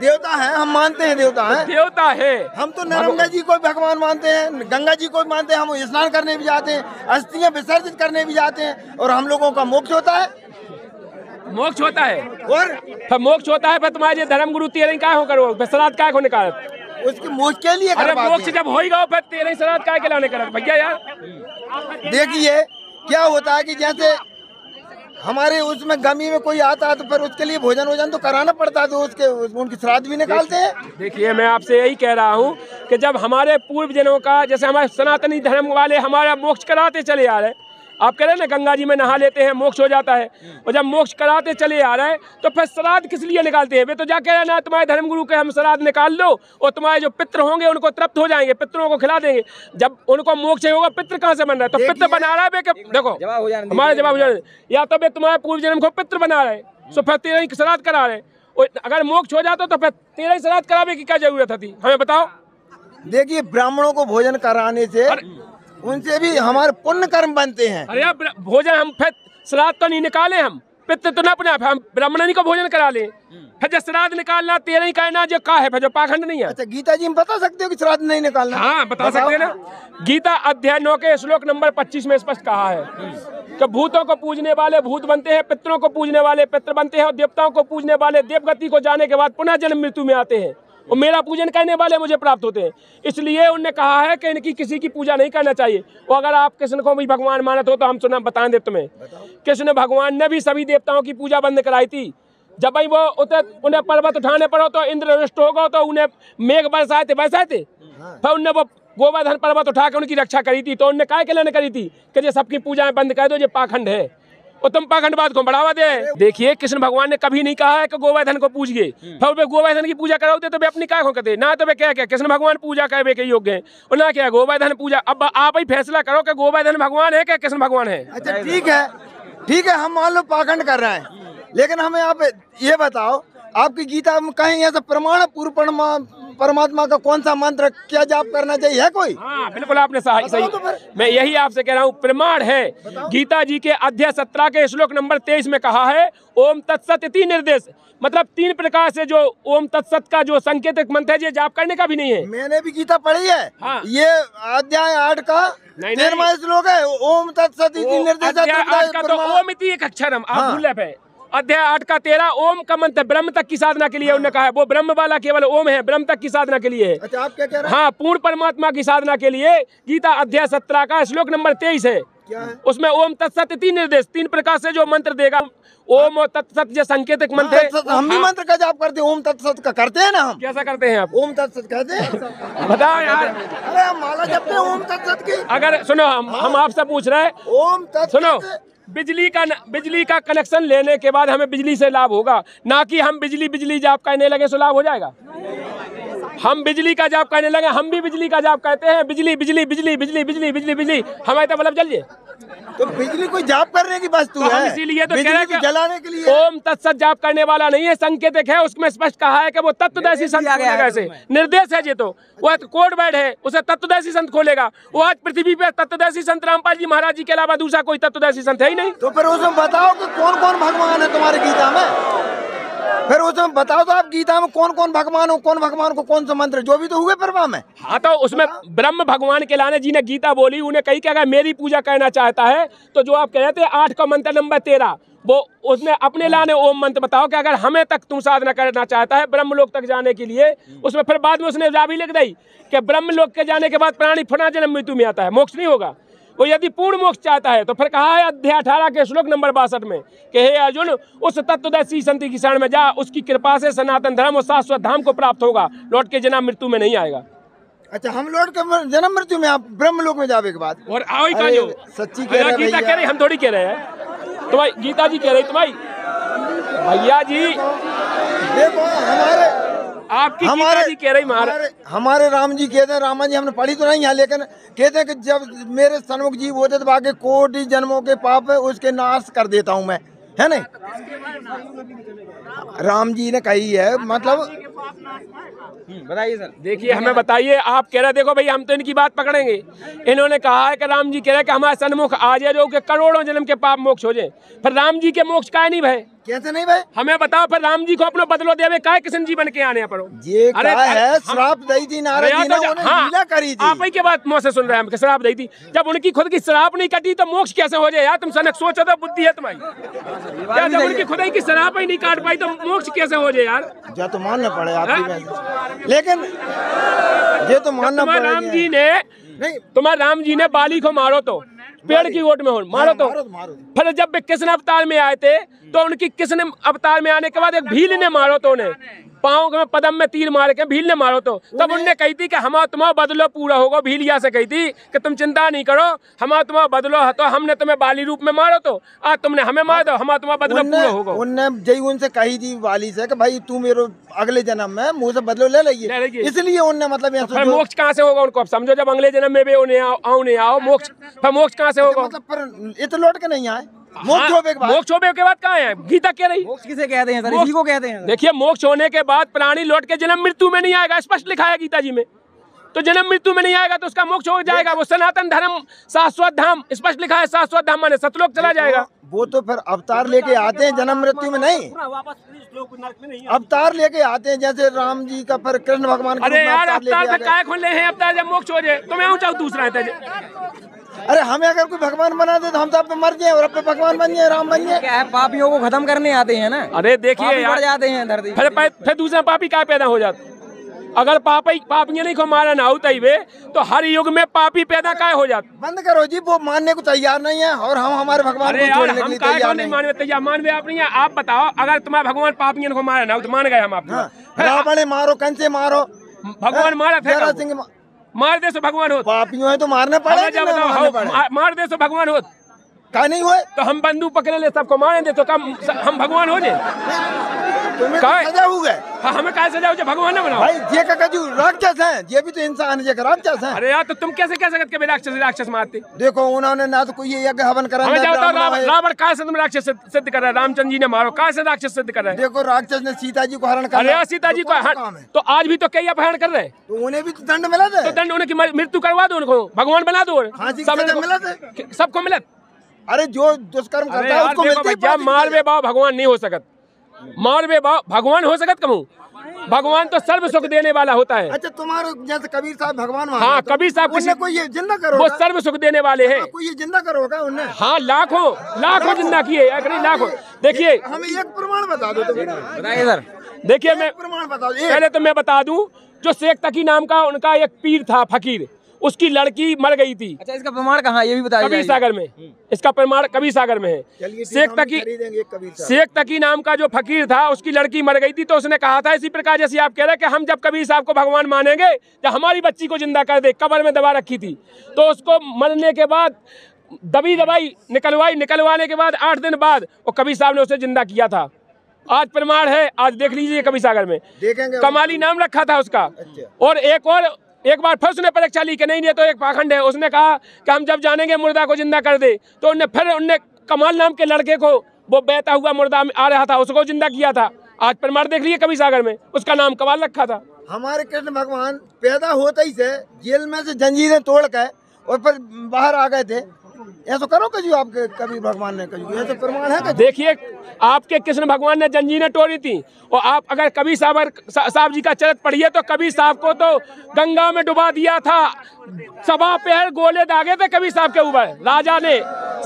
देवता है हम मानते हैं देवता है देवता है हम तो नर्मदा जी को भगवान मानते हैं गंगा जी को मानते हैं हम स्नान करने भी जाते हैं अस्थियाँ विसर्जित करने भी जाते हैं और हम लोगों का मोक्ष होता है मोक्ष होता है और तो मोक्ष होता है पर तुम्हारे धर्म गुरु तेरह का होकर वो श्राद्ध का होने का उसके मोक्ष के लिए अरे मोक्ष जब हो ही फिर तेरह सनात का लाने का भैया यार देखिए क्या होता है कि जैसे हमारे उसमें गमी में कोई आता तो फिर उसके लिए भोजन वोजन तो कराना पड़ता तो उसके उनकी श्राद्ध भी निकालते हैं देखिए मैं आपसे यही कह रहा हूँ कि जब हमारे पूर्वजनों का जैसे हमारे सनातनी धर्म वाले हमारा मोक्ष कराते चले आ रहे आप कह रहे हैं ना गंगा जी में नहा लेते हैं मोक्ष हो जाता है और जब मोक्ष कराते चले आ रहे हैं तो फिर श्राद्ध किस लिए निकालते हैं वे तो जा कह रहे ना तुम्हारे धर्मगुरु के हम श्राद्ध निकाल लो और तुम्हारे जो पित्र होंगे उनको तृप्त हो जाएंगे पितरों को खिला देंगे जब उनको मोक्ष होगा पित्र कहाँ से बन रहा है तो पित्र बना रहा है वे देखो हमारे जवाब हो जाए या तो भाई तुम्हारे पूर्व जन्म को पित्र बना रहे सो फिर तेरा ही श्राद्ध करा रहे और अगर मोक्ष हो जाता तो फिर तेरा ही श्राद्ध करावे की क्या जरूरत थी हमें बताओ देखिए ब्राह्मणों को भोजन कराने से उनसे भी हमारे पुण्य कर्म बनते हैं अरे भोजन हम फिर श्राद्ध तो नहीं निकाले हम पित्र तो ना अपने हम ब्राह्मण को भोजन करा ले हम्म। फिर जब श्राद्ध निकालना तेरे ही कहना जो का है फिर जो पाखंड नहीं है अच्छा गीता जी हम बता सकते हो कि श्राद्ध नहीं निकालना हाँ बता सकते ना गीता अध्याय नौ के श्लोक नंबर पच्चीस में स्पष्ट कहा है कि भूतों को पूजने वाले भूत बनते हैं पितरों को पूजने वाले पित्र बनते हैं और देवताओं को पूजने वाले देवगति को जाने के बाद पुनः जन्म मृत्यु में आते हैं और मेरा पूजन करने वाले मुझे प्राप्त होते हैं इसलिए उनने कहा है कि इनकी किसी की पूजा नहीं करना चाहिए और अगर आप कृष्ण को भी भगवान मानत हो तो हम सुना बता दे तुम्हें कृष्ण भगवान ने भी सभी देवताओं की पूजा बंद कराई थी जब भाई वो उतर उन्हें पर्वत उठाने पड़ो तो हो होगा तो उन्हें मेघ बरसाए थे बरसाए थे फिर हाँ। तो उनने वो गोवर्धन पर्वत उठाकर उनकी रक्षा करी थी तो उनने काय के लिए करी थी कि ये सबकी पूजाएं बंद कर दो ये पाखंड है उत्तम पाखंड पाखंडवाद को बढ़ावा दे देखिए कृष्ण भगवान ने कभी नहीं कहा है कि गोवर्धन को पूजिए हम्म। फिर वे गोवर्धन की पूजा कराओ तो वे अपनी का कहते ना तो वे क्या क्या कृष्ण भगवान पूजा कर वे के योग्य हैं और ना क्या गोवर्धन पूजा अब आप ही फैसला करो कि गोवर्धन भगवान है क्या कृष्ण भगवान है अच्छा ठीक है ठीक है हम मान लो पाखंड कर रहे हैं लेकिन हमें आप ये बताओ आपकी गीता में कहीं ऐसा प्रमाण पूर्व परमात्मा का कौन सा मंत्र क्या जाप करना चाहिए है कोई हाँ बिल्कुल आपने सही सही तो मैं यही आपसे कह रहा हूँ प्रमाण है गीता जी के अध्याय सत्रह के श्लोक नंबर तेईस में कहा है ओम तत्सत तीन निर्देश मतलब तीन प्रकार से जो ओम तत्सत का जो संकेतक मंत्र है ये जाप करने का भी नहीं है मैंने भी गीता पढ़ी है हाँ। ये अध्याय आठ का नहीं नहीं श्लोक है ओम तत्सत तीन निर्देश का तो ओम इति एक अक्षर हम आप हाँ। भूल है अध्याय आठ का तेरा ओम का मंत्र ब्रह्म तक की साधना के लिए हाँ। उन्होंने कहा है वो ब्रह्म वाला केवल ओम है ब्रह्म तक की साधना के लिए अच्छा आप क्या कह रहे हाँ पूर्ण परमात्मा की साधना के लिए गीता अध्याय सत्रह का श्लोक नंबर तेईस है उसमें ओम तत्सत तीन निर्देश तीन प्रकार से जो मंत्र देगा ओम और तत्सत जो संकेत मंत्र हाँ, है हम भी हाँ। मंत्र का जाप करते ओम तत्सत का करते हैं ना हम कैसा करते हैं आप ओम तत्सत कहते हैं बताओ यार अरे हम माला जपते हैं ओम तत्सत की अगर सुनो हम हाँ। हम आपसे पूछ रहे हैं ओम तत्सत सुनो बिजली का बिजली का कनेक्शन लेने के बाद हमें बिजली से लाभ होगा ना कि हम बिजली बिजली जब कहने लगे तो लाभ हो जाएगा हम बिजली का जाप कहने लगे हम भी बिजली का जाप कहते हैं बिजली बिजली बिजली बिजली बिजली बिजली बिजली हमारे तो मतलब जलिए तो बिजली कोई जाप करने की वस्तु तो है इसीलिए तो कह रहे हैं जलाने के लिए ओम तत्सत जाप करने वाला नहीं है संकेतिक है उसमें स्पष्ट कहा है कि वो तत्वदर्शी संत खोलेगा ऐसे निर्देश है जी तो वह तो कोर्ट बैठ है उसे तत्वदर्शी संत खोलेगा वो आज पृथ्वी पे तत्वदर्शी संत रामपाल जी महाराज जी के अलावा दूसरा कोई तत्वदर्शी संत है ही नहीं तो फिर उसमें बताओ की कौन कौन भगवान है तुम्हारे गीता में फिर उसमें बताओ तो आप गीता में कौन कौन भगवान हो कौन भगवान को कौन सा मंत्र जो भी तो हुए फिर में हाँ तो उसमें ब्रह्म भगवान के लाने जी ने गीता बोली उन्हें कही क्या मेरी पूजा करना चाहता है तो जो आप कह रहे थे आठ का मंत्र नंबर तेरह वो उसने अपने हाँ। लाने ओम मंत्र बताओ कि अगर हमें तक तुम साधना करना चाहता है ब्रह्म लोक तक जाने के लिए हम्म। उसमें फिर बाद में उसने जा भी लिख दी कि ब्रह्म लोक के जाने के बाद प्राणी फना जन्म मृत्यु में आता है मोक्ष नहीं होगा वो यदि पूर्ण मोक्ष चाहता है तो फिर कहा है अध्याय अठारह के श्लोक नंबर बासठ में कि हे अर्जुन उस तत्वदर्शी संति की शरण में जा उसकी कृपा से सनातन धर्म और शाश्वत धाम को प्राप्त होगा लौट के जना मृत्यु में नहीं आएगा अच्छा हम लौट के जन्म मृत्यु में आप ब्रह्म लोक में जावे के बाद और आओ ही सच्ची कह रहे गीता कह रही हम थोड़ी कह रहे हैं तो भाई गीता जी कह रही तो भाई भैया जी देखो हमारे आपकी हमारे जी कह रही हमारे हमारे राम जी कहते हैं रामा जी हमने पढ़ी तो नहीं है लेकिन कहते हैं कि जब मेरे सन्मुख जीव होते तो बाकी कोटि जन्मों के पाप है उसके नाश कर देता हूँ मैं है नहीं राम जी ने कही है मतलब हम्म, बताइए सर देखिए हमें बताइए आप कह रहे देखो भाई हम तो इनकी बात पकड़ेंगे इन्होंने कहा है कि राम जी कह रहे कि हमारे सन्मुख आ जाए जो कि करोड़ों जन्म के पाप मोक्ष हो जाए पर राम जी के मोक्ष का नहीं भाई कैसे नहीं भाई हमें बताओ फिर राम जी को अपना बदलो देवे का किशन जी बन के आने पर ये अरे है श्राप दई थी तो हाँ, करी थी आप ही के बात मुंह से सुन रहे हैं हम श्राप दई थी जब उनकी खुद की श्राप नहीं कटी तो मोक्ष कैसे हो जाए यार तुम सनक सोचो तो बुद्धि है तुम्हारी जब उनकी खुद की श्राप ही नहीं काट पाई तो मोक्ष कैसे हो जाए यार जो तो मानना पड़े हाँ। लेकिन ये तो मानना राम जी ने नहीं तुम्हारे राम जी ने बाली को मारो तो पेड़ की वोट में हो तो। तो, मारो तो फिर जब किसने अवतार में आए थे तो उनकी किसने अवतार में आने के बाद एक भील ने तो मारो तो उन्हें पाओ के पदम में तीर मार के भील ने मारो तो तब उनने कही थी कि हमारा तुम्हारा बदलो पूरा होगा भीलिया से कही थी कि तुम चिंता नहीं करो हमारा तुम्हारा बदलो तो हमने तुम्हें बाली रूप में मारो तो आज तुमने हमें मार दो हमारा तुम्हारा बदलो पूरा होगा उनने जय उनसे कही थी बाली से कि भाई तू मेरे अगले जन्म में मुँह से बदलो ले लगी इसलिए उनने मतलब तो मोक्ष कहाँ से होगा उनको समझो जब अगले जन्म में भी उन्हें आओ नहीं आओ मोक्ष मोक्ष कहाँ से अच्छा, होगा मतलब पर के नहीं आए हाँ, मोक्ष होने के बाद कहा कहाँ है गीता कह रही किसे कहते हैं कहते हैं देखिए मोक्ष होने के बाद प्राणी लौट के जन्म मृत्यु में नहीं आएगा स्पष्ट लिखा है गीता जी में तो जन्म मृत्यु में नहीं आएगा तो उसका मोक्ष हो जाएगा वो सनातन धर्म शाश्वत धाम स्पष्ट लिखा है शाश्वत धाम माने सतलोक चला तो जाएगा वो तो फिर अवतार लेके आते हैं जन्म मृत्यु में नहीं अवतार लेके आते हैं जैसे राम जी का फिर कृष्ण भगवान अरे यार अवतार अवतार जब मोक्ष हो जाए तो मैं ऊंचा दूसरा अरे हमें अगर कोई भगवान बना दे तो हम तो आप मर जाए और अपने भगवान बन जाए राम बन जाए क्या पापियों को खत्म करने आते हैं ना अरे देखिए जाते हैं फिर दूसरा पापी क्या पैदा हो जाता अगर पापी पापियों नहीं को मारा ना होता ही वे तो हर युग में पापी पैदा काय हो जाते बंद करो जी वो मानने को तैयार नहीं है और हम हमारे भगवान को छोड़ने के लिए तैयार नहीं मानवे तैयार मानवे आप नहीं है आप बताओ अगर तुम्हारे भगवान पापियों को मारा ना हो तो मान गए हम आप हाँ, रावण मारो कंसे मारो भगवान हाँ, मारा फिर मार दे सो तो भगवान हो पापियों है तो मारने पड़ेगा मार दे सो तो भगवान हो का नहीं हुए तो हम बंदूक पकड़े ले सबको मारे दे तो हम भगवान हो जाए तो हाँ, हमें सजा भगवान ने बनाओ भाई ये का राक्षस ये भी तो इंसान है ये राक्षस अरे यार तो तुम कैसे कह सकते राक्षस राक्षस मारते देखो उन्होंने ना तो कोई यज्ञ हवन करा रावण से तुम राक्षस सिद्ध कर रहे रामचंद्र जी ने मारो कहा से राक्षस सिद्ध कर रहे देखो राक्षस ने सीता जी को हरण कर अरे सीता जी तो को तो आज भी तो कई अपहरण कर रहे तो उन्हें भी तो दंड मिला तो दंड उनकी मृत्यु करवा दो उनको भगवान बना दो हाँ सबको मिलत अरे जो दुष्कर्म करता है उसको मिलती क्या मार में भगवान नहीं हो सकता मानवे भगवान हो सकत कहूँ भगवान तो सर्व सुख देने वाला होता है अच्छा तुम्हारा जैसे कबीर साहब भगवान हाँ तो कबीर साहब किसी कोई ये जिंदा करो वो सर्व सुख देने वाले हैं कोई ये जिंदा करो का उन्हें हाँ लाखों लाखों जिंदा किए लाखों देखिए हमें एक प्रमाण बता दो तो बताइए सर देखिए मैं प्रमाण बता दो पहले तो मैं बता दूँ जो शेख तकी नाम का उनका एक पीर था फकीर उसकी लड़की मर गई थी अच्छा इसका प्रमाण कहाँ ये भी बताया कबीर सागर में हम्म। इसका प्रमाण कबीर सागर में है शेख तकी शेख तकी नाम का जो फकीर था उसकी लड़की मर गई थी तो उसने कहा था इसी प्रकार जैसे आप कह रहे कि हम जब कबीर साहब को भगवान मानेंगे तो हमारी बच्ची को जिंदा कर दे कबर में दबा रखी थी तो उसको मरने के बाद दबी दबाई निकलवाई निकलवाने के बाद आठ दिन बाद वो कबीर साहब ने उसे जिंदा किया था आज प्रमाण है आज देख लीजिए कबीर सागर में देखेंगे कमाली नाम रखा था उसका अच्छा। और एक और एक बार फिर उसने परीक्षा चाली कि नहीं ये तो एक पाखंड है उसने कहा कि हम जब जानेंगे मुर्दा को जिंदा कर दे तो उनने फिर उनने कमाल नाम के लड़के को वो बहता हुआ मुर्दा आ रहा था उसको जिंदा किया था आज प्रमाण देख लिए कभी सागर में उसका नाम कमाल रखा था हमारे कृष्ण भगवान पैदा होते ही से जेल में से जंजीरें तोड़ कर और फिर बाहर आ गए थे ये तो करो कजू आपके कभी भगवान ने कजू ये तो प्रमाण है देखिए आपके कृष्ण भगवान ने जंजीरें तोड़ी थी और आप अगर कभी साहब साहब जी का चरित पढ़िए तो कभी साहब को तो गंगा में डुबा दिया था सभा पैर गोले दागे थे कभी साहब के ऊपर राजा ने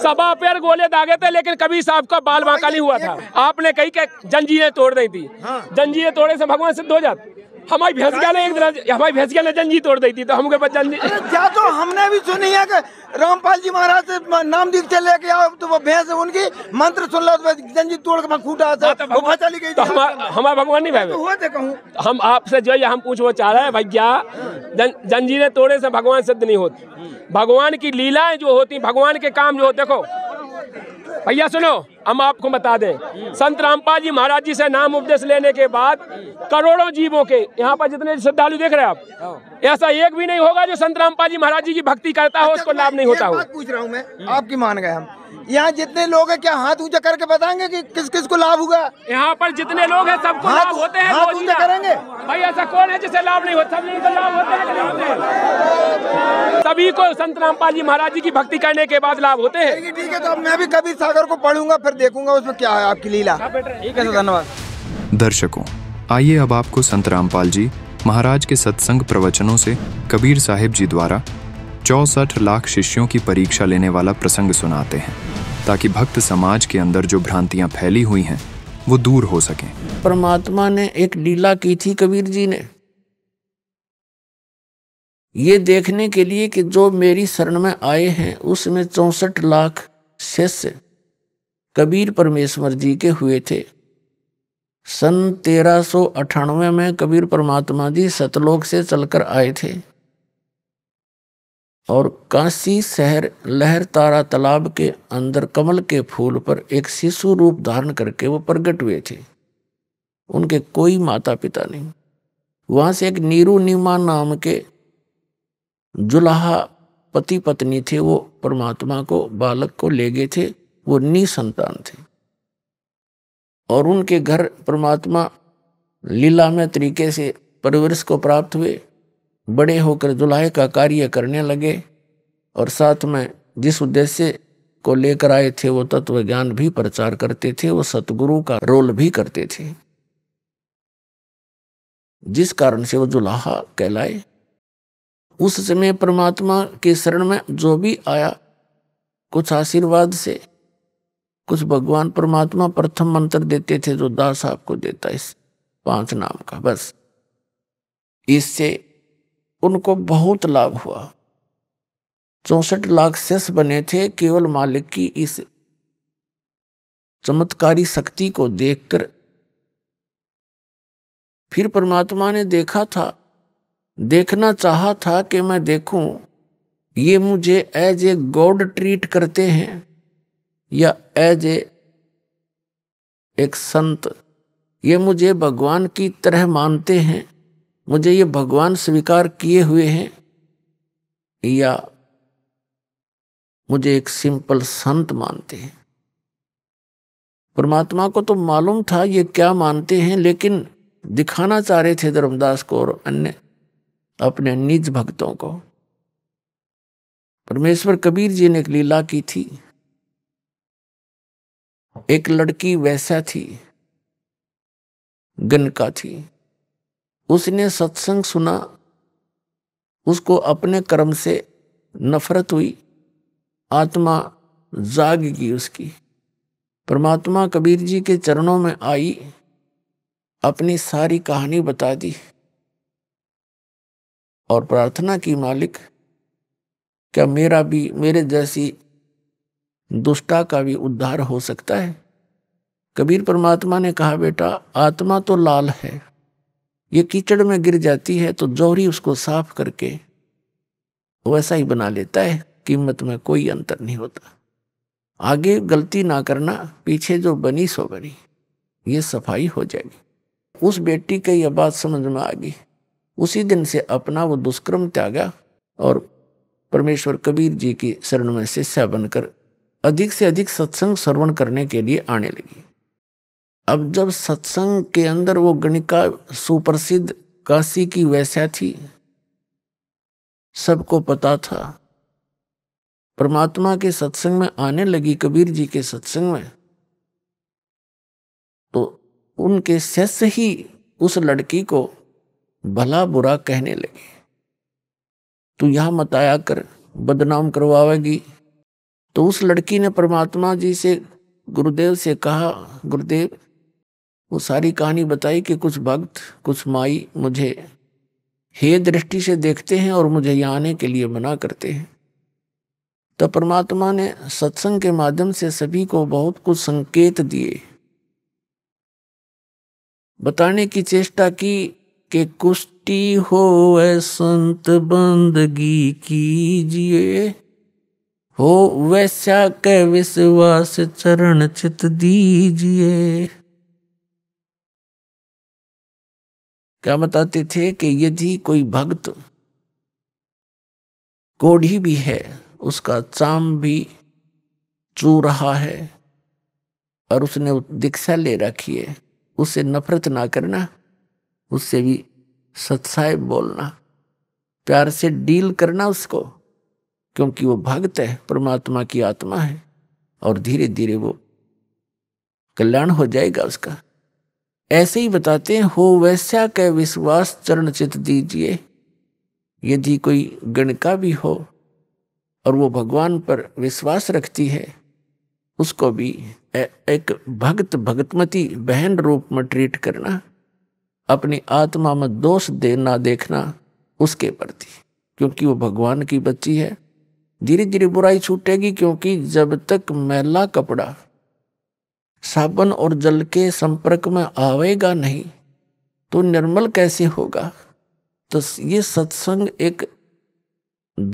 सभा पैर गोले दागे थे लेकिन कभी साहब का बाल बाका नहीं हुआ था आपने कही के जंजीरें तोड़ दी थी हाँ। जंजीरें तोड़े से भगवान सिद्ध हो जाते हमारी भैंस गया एक दिन हमारी भैंस गया जंजी तोड़ दी थी तो हम जंजी क्या तो हमने भी सुनी है कि रामपाल जी महाराज से नाम दीप से लेके आओ तो वो भैंस उनकी मंत्र सुन लो तो जंजी तोड़ के मैं फूटा था हाँ, तो वो चली गई तो हमारा भगवान नहीं भाई तो हुआ थे तो कहूँ हम आपसे जो है हम पूछना चाह रहे हैं भैया जंजीरें तोड़े से भगवान सिद्ध नहीं होते भगवान की लीलाएं जो होती भगवान के काम जो देखो भैया सुनो हम आपको बता दें संत रामपाल जी महाराज जी से नाम उपदेश लेने के बाद करोड़ों जीवों के यहाँ पर जितने श्रद्धालु देख रहे हैं आप हाँ। ऐसा एक भी नहीं होगा जो संत रामपाल जी महाराज जी की भक्ति करता हो अच्छा, उसको लाभ नहीं होता हो पूछ रहा हूँ मैं आपकी मान गए हम यहाँ जितने लोग हैं क्या हाथ ऊंचा करके बताएंगे कि किस किस को लाभ होगा यहाँ पर जितने लोग हैं सबको हाथ, लाभ होते हैं हाथ ऊंचा करेंगे भाई ऐसा कौन है जिसे लाभ नहीं होता सभी को लाभ होते हैं सभी को संत रामपाल जी महाराज जी की भक्ति करने के बाद लाभ होते हैं ठीक है तो मैं भी कभी सागर को पढ़ूंगा फिर देखूंगा उसमें क्या है आपकी लीला हाँ, ठीक है धन्यवाद दर्शकों आइए अब आपको संत रामपाल जी महाराज के सत्संग प्रवचनों से कबीर साहिब जी द्वारा चौसठ लाख शिष्यों की परीक्षा लेने वाला प्रसंग सुनाते हैं ताकि भक्त समाज के अंदर जो भ्रांतियां फैली हुई हैं वो दूर हो सके परमात्मा ने एक लीला की थी कबीर जी ने ये देखने के लिए कि जो मेरी शरण में आए हैं उसमें चौसठ लाख शिष्य कबीर परमेश्वर जी के हुए थे सन तेरह में कबीर परमात्मा जी सतलोक से चलकर आए थे और काशी शहर लहर तारा तालाब के अंदर कमल के फूल पर एक शिशु रूप धारण करके वो प्रगट हुए थे उनके कोई माता पिता नहीं वहाँ से एक नीरू नीमा नाम के जुलाहा पति पत्नी थे वो परमात्मा को बालक को ले गए थे वो नी संतान थे और उनके घर परमात्मा लीला में तरीके से परवरिश को प्राप्त हुए बड़े होकर जुलाहे का कार्य करने लगे और साथ में जिस उद्देश्य को लेकर आए थे वो तत्व ज्ञान भी प्रचार करते थे वो सतगुरु का रोल भी करते थे जिस कारण से वो जुलाहा कहलाए उस समय परमात्मा के शरण में जो भी आया कुछ आशीर्वाद से कुछ भगवान परमात्मा प्रथम मंत्र देते थे जो दास आपको देता है इस पांच नाम का बस इससे उनको बहुत लाभ हुआ चौसठ लाख सेस बने थे केवल मालिक की इस चमत्कारी शक्ति को देखकर फिर परमात्मा ने देखा था देखना चाहा था कि मैं देखूं ये मुझे एज ए गॉड ट्रीट करते हैं या एज ए एक संत ये मुझे भगवान की तरह मानते हैं मुझे ये भगवान स्वीकार किए हुए हैं या मुझे एक सिंपल संत मानते हैं परमात्मा को तो मालूम था ये क्या मानते हैं लेकिन दिखाना चाह रहे थे धर्मदास को और अन्य अपने निज भक्तों को परमेश्वर कबीर जी ने एक लीला की थी एक लड़की वैसा थी गनका थी उसने सत्संग सुना उसको अपने कर्म से नफरत हुई आत्मा जाग की उसकी परमात्मा कबीर जी के चरणों में आई अपनी सारी कहानी बता दी और प्रार्थना की मालिक क्या मेरा भी मेरे जैसी दुष्टा का भी उद्धार हो सकता है कबीर परमात्मा ने कहा बेटा आत्मा तो लाल है ये कीचड़ में गिर जाती है तो जौहरी उसको साफ करके वैसा ही बना लेता है कीमत में कोई अंतर नहीं होता आगे गलती ना करना पीछे जो बनी सो बनी ये सफाई हो जाएगी उस बेटी के यह बात समझ में आ गई उसी दिन से अपना वो दुष्कर्म त्यागा और परमेश्वर कबीर जी की शरण में शिष्या बनकर अधिक से अधिक सत्संग श्रवण करने के लिए आने लगी अब जब सत्संग के अंदर वो गणिका सुप्रसिद्ध काशी की वैसा थी सबको पता था परमात्मा के सत्संग में आने लगी कबीर जी के सत्संग में तो उनके शिष्य ही उस लड़की को भला बुरा कहने लगे तू यहां मत आया कर बदनाम करवाएगी तो उस लड़की ने परमात्मा जी से गुरुदेव से कहा गुरुदेव वो सारी कहानी बताई कि कुछ भक्त कुछ माई मुझे हे दृष्टि से देखते हैं और मुझे यहाँ आने के लिए मना करते हैं तो परमात्मा ने सत्संग के माध्यम से सभी को बहुत कुछ संकेत दिए बताने की चेष्टा की कि कुष्टि हो संत बंदगी कीजिए हो वैसा के विश्वास चरण चित दीजिए क्या बताते थे कि यदि कोई भक्त कोढ़ी भी है उसका चाम भी चू रहा है और उसने दीक्षा ले रखी है उससे नफरत ना करना उससे भी सत्साय बोलना प्यार से डील करना उसको क्योंकि वो भक्त है परमात्मा की आत्मा है और धीरे धीरे वो कल्याण हो जाएगा उसका ऐसे ही बताते हैं हो वैसा के विश्वास चरण चित दीजिए यदि कोई गणिका भी हो और वो भगवान पर विश्वास रखती है उसको भी एक भक्त भगतमती बहन रूप में ट्रीट करना अपनी आत्मा में दोष देना देखना उसके प्रति क्योंकि वो भगवान की बच्ची है धीरे धीरे बुराई छूटेगी क्योंकि जब तक मैला कपड़ा साबुन और जल के संपर्क में आवेगा नहीं तो निर्मल कैसे होगा तो ये सत्संग एक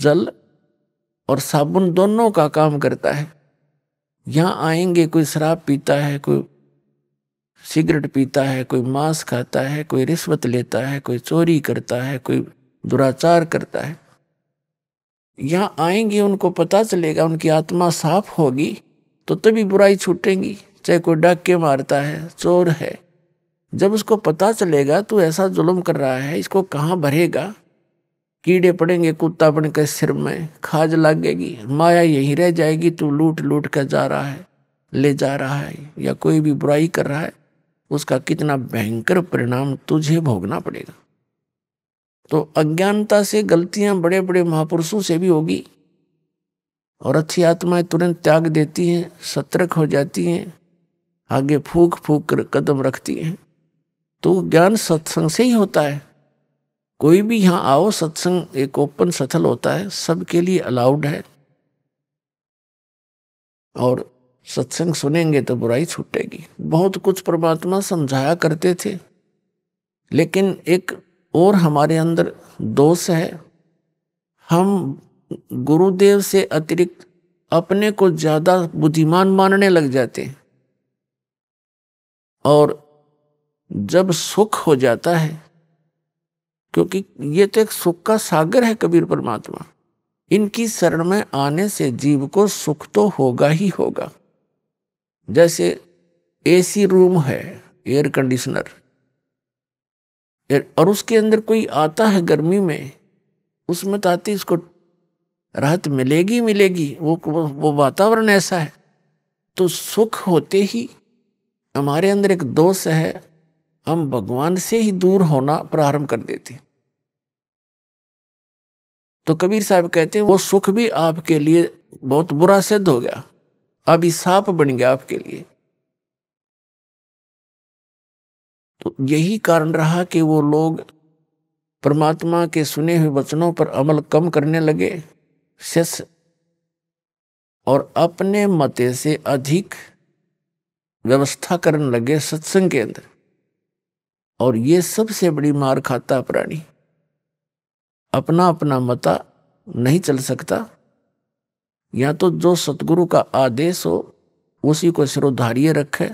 जल और साबुन दोनों का काम करता है यहाँ आएंगे कोई शराब पीता है कोई सिगरेट पीता है कोई मांस खाता है कोई रिश्वत लेता है कोई चोरी करता है कोई दुराचार करता है यहाँ आएंगे उनको पता चलेगा उनकी आत्मा साफ होगी तो तभी बुराई छूटेंगी चाहे कोई डक के मारता है चोर है जब उसको पता चलेगा तू तो ऐसा जुल्म कर रहा है इसको कहाँ भरेगा कीड़े पड़ेंगे कुत्ता पड़ के सिर में खाज लगेगी माया यहीं रह जाएगी तू तो लूट लूट कर जा रहा है ले जा रहा है या कोई भी बुराई कर रहा है उसका कितना भयंकर परिणाम तुझे भोगना पड़ेगा तो अज्ञानता से गलतियां बड़े बड़े महापुरुषों से भी होगी और अच्छी आत्माएं तुरंत त्याग देती हैं सतर्क हो जाती हैं आगे फूक फूक कर कदम रखती हैं तो ज्ञान सत्संग से ही होता है कोई भी यहाँ आओ सत्संग एक ओपन सथल होता है सबके लिए अलाउड है और सत्संग सुनेंगे तो बुराई छूटेगी बहुत कुछ परमात्मा समझाया करते थे लेकिन एक और हमारे अंदर दोष है हम गुरुदेव से अतिरिक्त अपने को ज़्यादा बुद्धिमान मानने लग जाते हैं और जब सुख हो जाता है क्योंकि ये तो एक सुख का सागर है कबीर परमात्मा इनकी शरण में आने से जीव को सुख तो होगा ही होगा जैसे एसी रूम है एयर कंडीशनर और उसके अंदर कोई आता है गर्मी में उसमें तो आती इसको राहत मिलेगी मिलेगी वो वो वातावरण ऐसा है तो सुख होते ही हमारे अंदर एक दोष है हम भगवान से ही दूर होना प्रारंभ कर देते हैं तो कबीर साहब कहते हैं वो सुख भी आपके लिए बहुत बुरा सिद्ध हो गया अभिशाप बन गया आपके लिए तो यही कारण रहा कि वो लोग परमात्मा के सुने हुए वचनों पर अमल कम करने लगे शिष्य और अपने मते से अधिक व्यवस्था करने लगे सत्संग के अंदर और ये सबसे बड़ी मार खाता प्राणी अपना अपना मता नहीं चल सकता या तो जो सतगुरु का आदेश हो उसी को सिरोधार्य रखे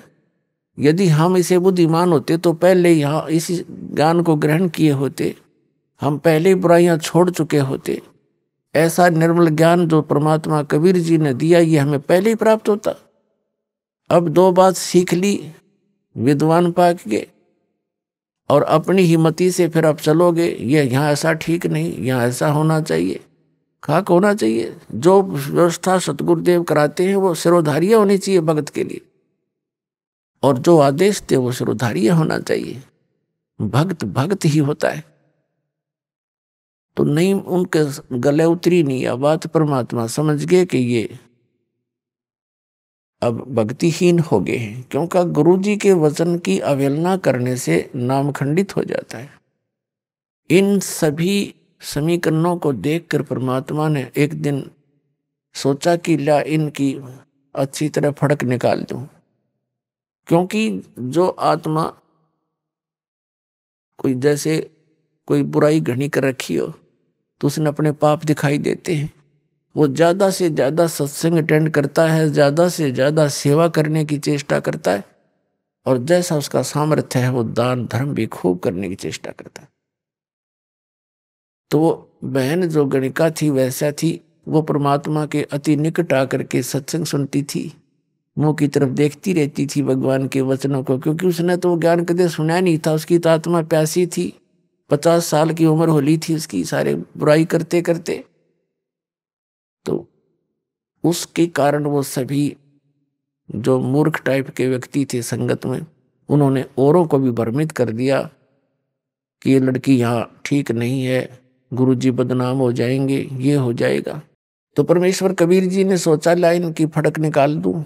यदि हम इसे बुद्धिमान होते तो पहले यहाँ इसी ज्ञान को ग्रहण किए होते हम पहले बुराइयाँ छोड़ चुके होते ऐसा निर्मल ज्ञान जो परमात्मा कबीर जी ने दिया ये हमें पहले ही प्राप्त होता अब दो बात सीख ली विद्वान पाक के और अपनी हिम्मती से फिर आप चलोगे ये यहाँ ऐसा ठीक नहीं यहाँ ऐसा होना चाहिए खाक होना चाहिए जो व्यवस्था सतगुरुदेव कराते हैं वो सिरोधार्य होनी चाहिए भगत के लिए और जो आदेश थे वो सिरोधार्य होना चाहिए भक्त भक्त ही होता है तो नहीं उनके गले उतरी नहीं या बात परमात्मा समझ गए कि ये अब भक्तिहीन हो गए हैं क्योंकि गुरु जी के वचन की अवहेलना करने से नाम खंडित हो जाता है इन सभी समीकरणों को देखकर परमात्मा ने एक दिन सोचा कि ला इनकी अच्छी तरह फड़क निकाल दूं क्योंकि जो आत्मा कोई जैसे कोई बुराई घनी कर रखी हो तो उसने अपने पाप दिखाई देते हैं वो ज़्यादा से ज़्यादा सत्संग अटेंड करता है ज़्यादा से ज़्यादा सेवा करने की चेष्टा करता है और जैसा उसका सामर्थ्य है वो दान धर्म भी खूब करने की चेष्टा करता है तो वो बहन जो गणिका थी वैसा थी वो परमात्मा के अति निकट आकर के सत्संग सुनती थी मुँह की तरफ देखती रहती थी भगवान के वचनों को क्योंकि उसने तो ज्ञान कदे सुना नहीं था उसकी तो आत्मा प्यासी थी पचास साल की उम्र होली थी उसकी सारे बुराई करते करते तो उसके कारण वो सभी जो मूर्ख टाइप के व्यक्ति थे संगत में उन्होंने औरों को भी भ्रमित कर दिया कि ये लड़की यहाँ ठीक नहीं है गुरुजी बदनाम हो जाएंगे ये हो जाएगा तो परमेश्वर कबीर जी ने सोचा लाइन की फटक निकाल दूं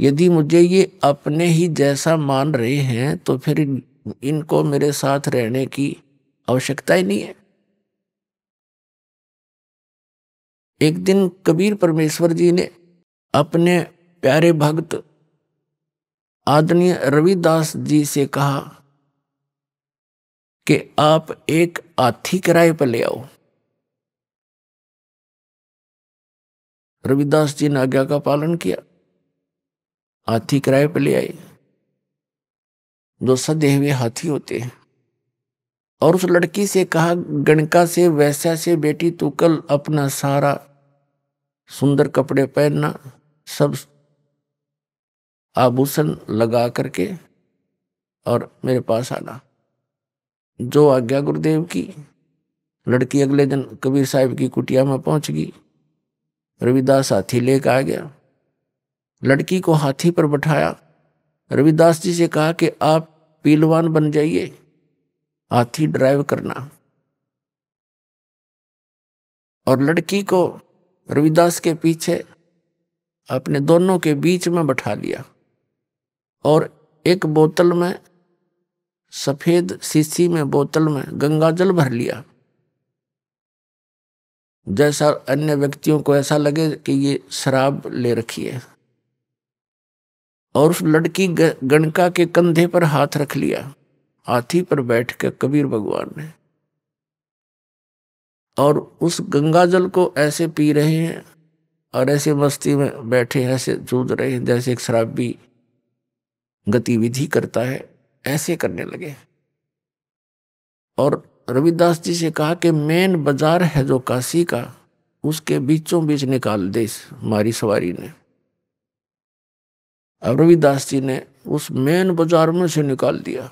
यदि मुझे ये अपने ही जैसा मान रहे हैं तो फिर इनको मेरे साथ रहने की आवश्यकता ही नहीं है एक दिन कबीर परमेश्वर जी ने अपने प्यारे भक्त आदरणीय रविदास जी से कहा कि आप एक हाथी किराए पर ले आओ रविदास जी ने आज्ञा का पालन किया हाथी किराए पर ले आए जो सदैव हाथी होते हैं और उस लड़की से कहा गणका से वैसा से बेटी तू कल अपना सारा सुंदर कपड़े पहनना सब आभूषण लगा करके और मेरे पास आना जो आज्ञा गुरुदेव की लड़की अगले दिन कबीर साहब की कुटिया में पहुंच गई रविदास हाथी लेकर आ गया लड़की को हाथी पर बैठाया रविदास जी से कहा कि आप पीलवान बन जाइए हाथी ड्राइव करना और लड़की को रविदास के पीछे अपने दोनों के बीच में बैठा लिया और एक बोतल में सफेद सीसी में बोतल में गंगा जल भर लिया जैसा अन्य व्यक्तियों को ऐसा लगे कि ये शराब ले रखी है और उस लड़की गणका के कंधे पर हाथ रख लिया हाथी पर बैठ के कबीर भगवान ने और उस गंगा जल को ऐसे पी रहे हैं और ऐसे मस्ती में बैठे ऐसे जूझ रहे हैं जैसे एक शराबी गतिविधि करता है ऐसे करने लगे और रविदास जी से कहा कि मेन बाजार है जो काशी का उसके बीचों बीच निकाल दे मारी सवारी ने अब रविदास जी ने उस मेन बाजार में से निकाल दिया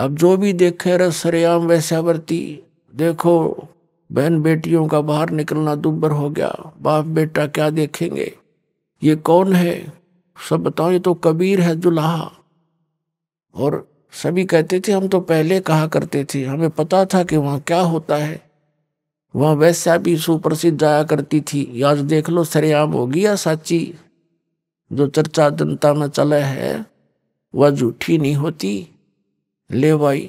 अब जो भी देखे रस सरेआम वैश्यावर्ती देखो बहन बेटियों का बाहर निकलना दुबर हो गया बाप बेटा क्या देखेंगे ये कौन है सब बताओ ये तो कबीर है जुलाहा और सभी कहते थे हम तो पहले कहा करते थे हमें पता था कि वहाँ क्या होता है वहाँ वैसा भी सुप्रसिद्ध जाया करती थी आज देख लो सरेआम होगी या साची जो चर्चा जनता में चले है वह झूठी नहीं होती ले आई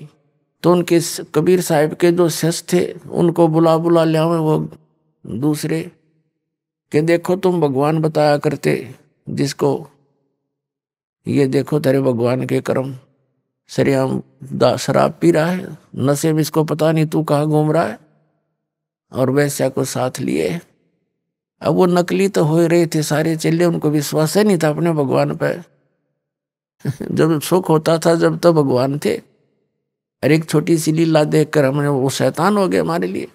तो उनके कबीर साहब के जो सस थे उनको बुला बुला लिया वो दूसरे कि देखो तुम भगवान बताया करते जिसको ये देखो तेरे भगवान के कर्म सरेआम शराब पी रहा है नशे में इसको पता नहीं तू कहाँ घूम रहा है और वैश्या को साथ लिए अब वो नकली तो हो रहे थे सारे चेले उनको विश्वास ही नहीं था अपने भगवान पर [laughs] जब सुख होता था जब तो भगवान थे अरे एक छोटी सी लीला देख कर हमने वो शैतान हो गए हमारे लिए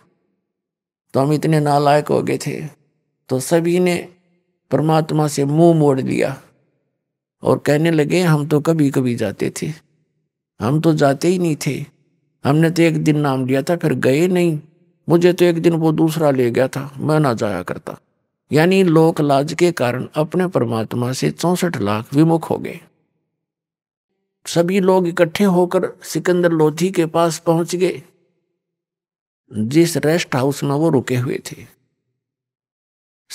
तो हम इतने नालायक हो गए थे तो सभी ने परमात्मा से मुंह मोड़ लिया और कहने लगे हम तो कभी कभी जाते थे हम तो जाते ही नहीं थे हमने तो एक दिन नाम लिया था फिर गए नहीं मुझे तो एक दिन वो दूसरा ले गया था मैं ना जाया करता यानी लोक लाज के कारण अपने परमात्मा से चौंसठ लाख विमुख हो गए सभी लोग इकट्ठे होकर सिकंदर लोधी के पास पहुंच गए जिस रेस्ट हाउस में वो रुके हुए थे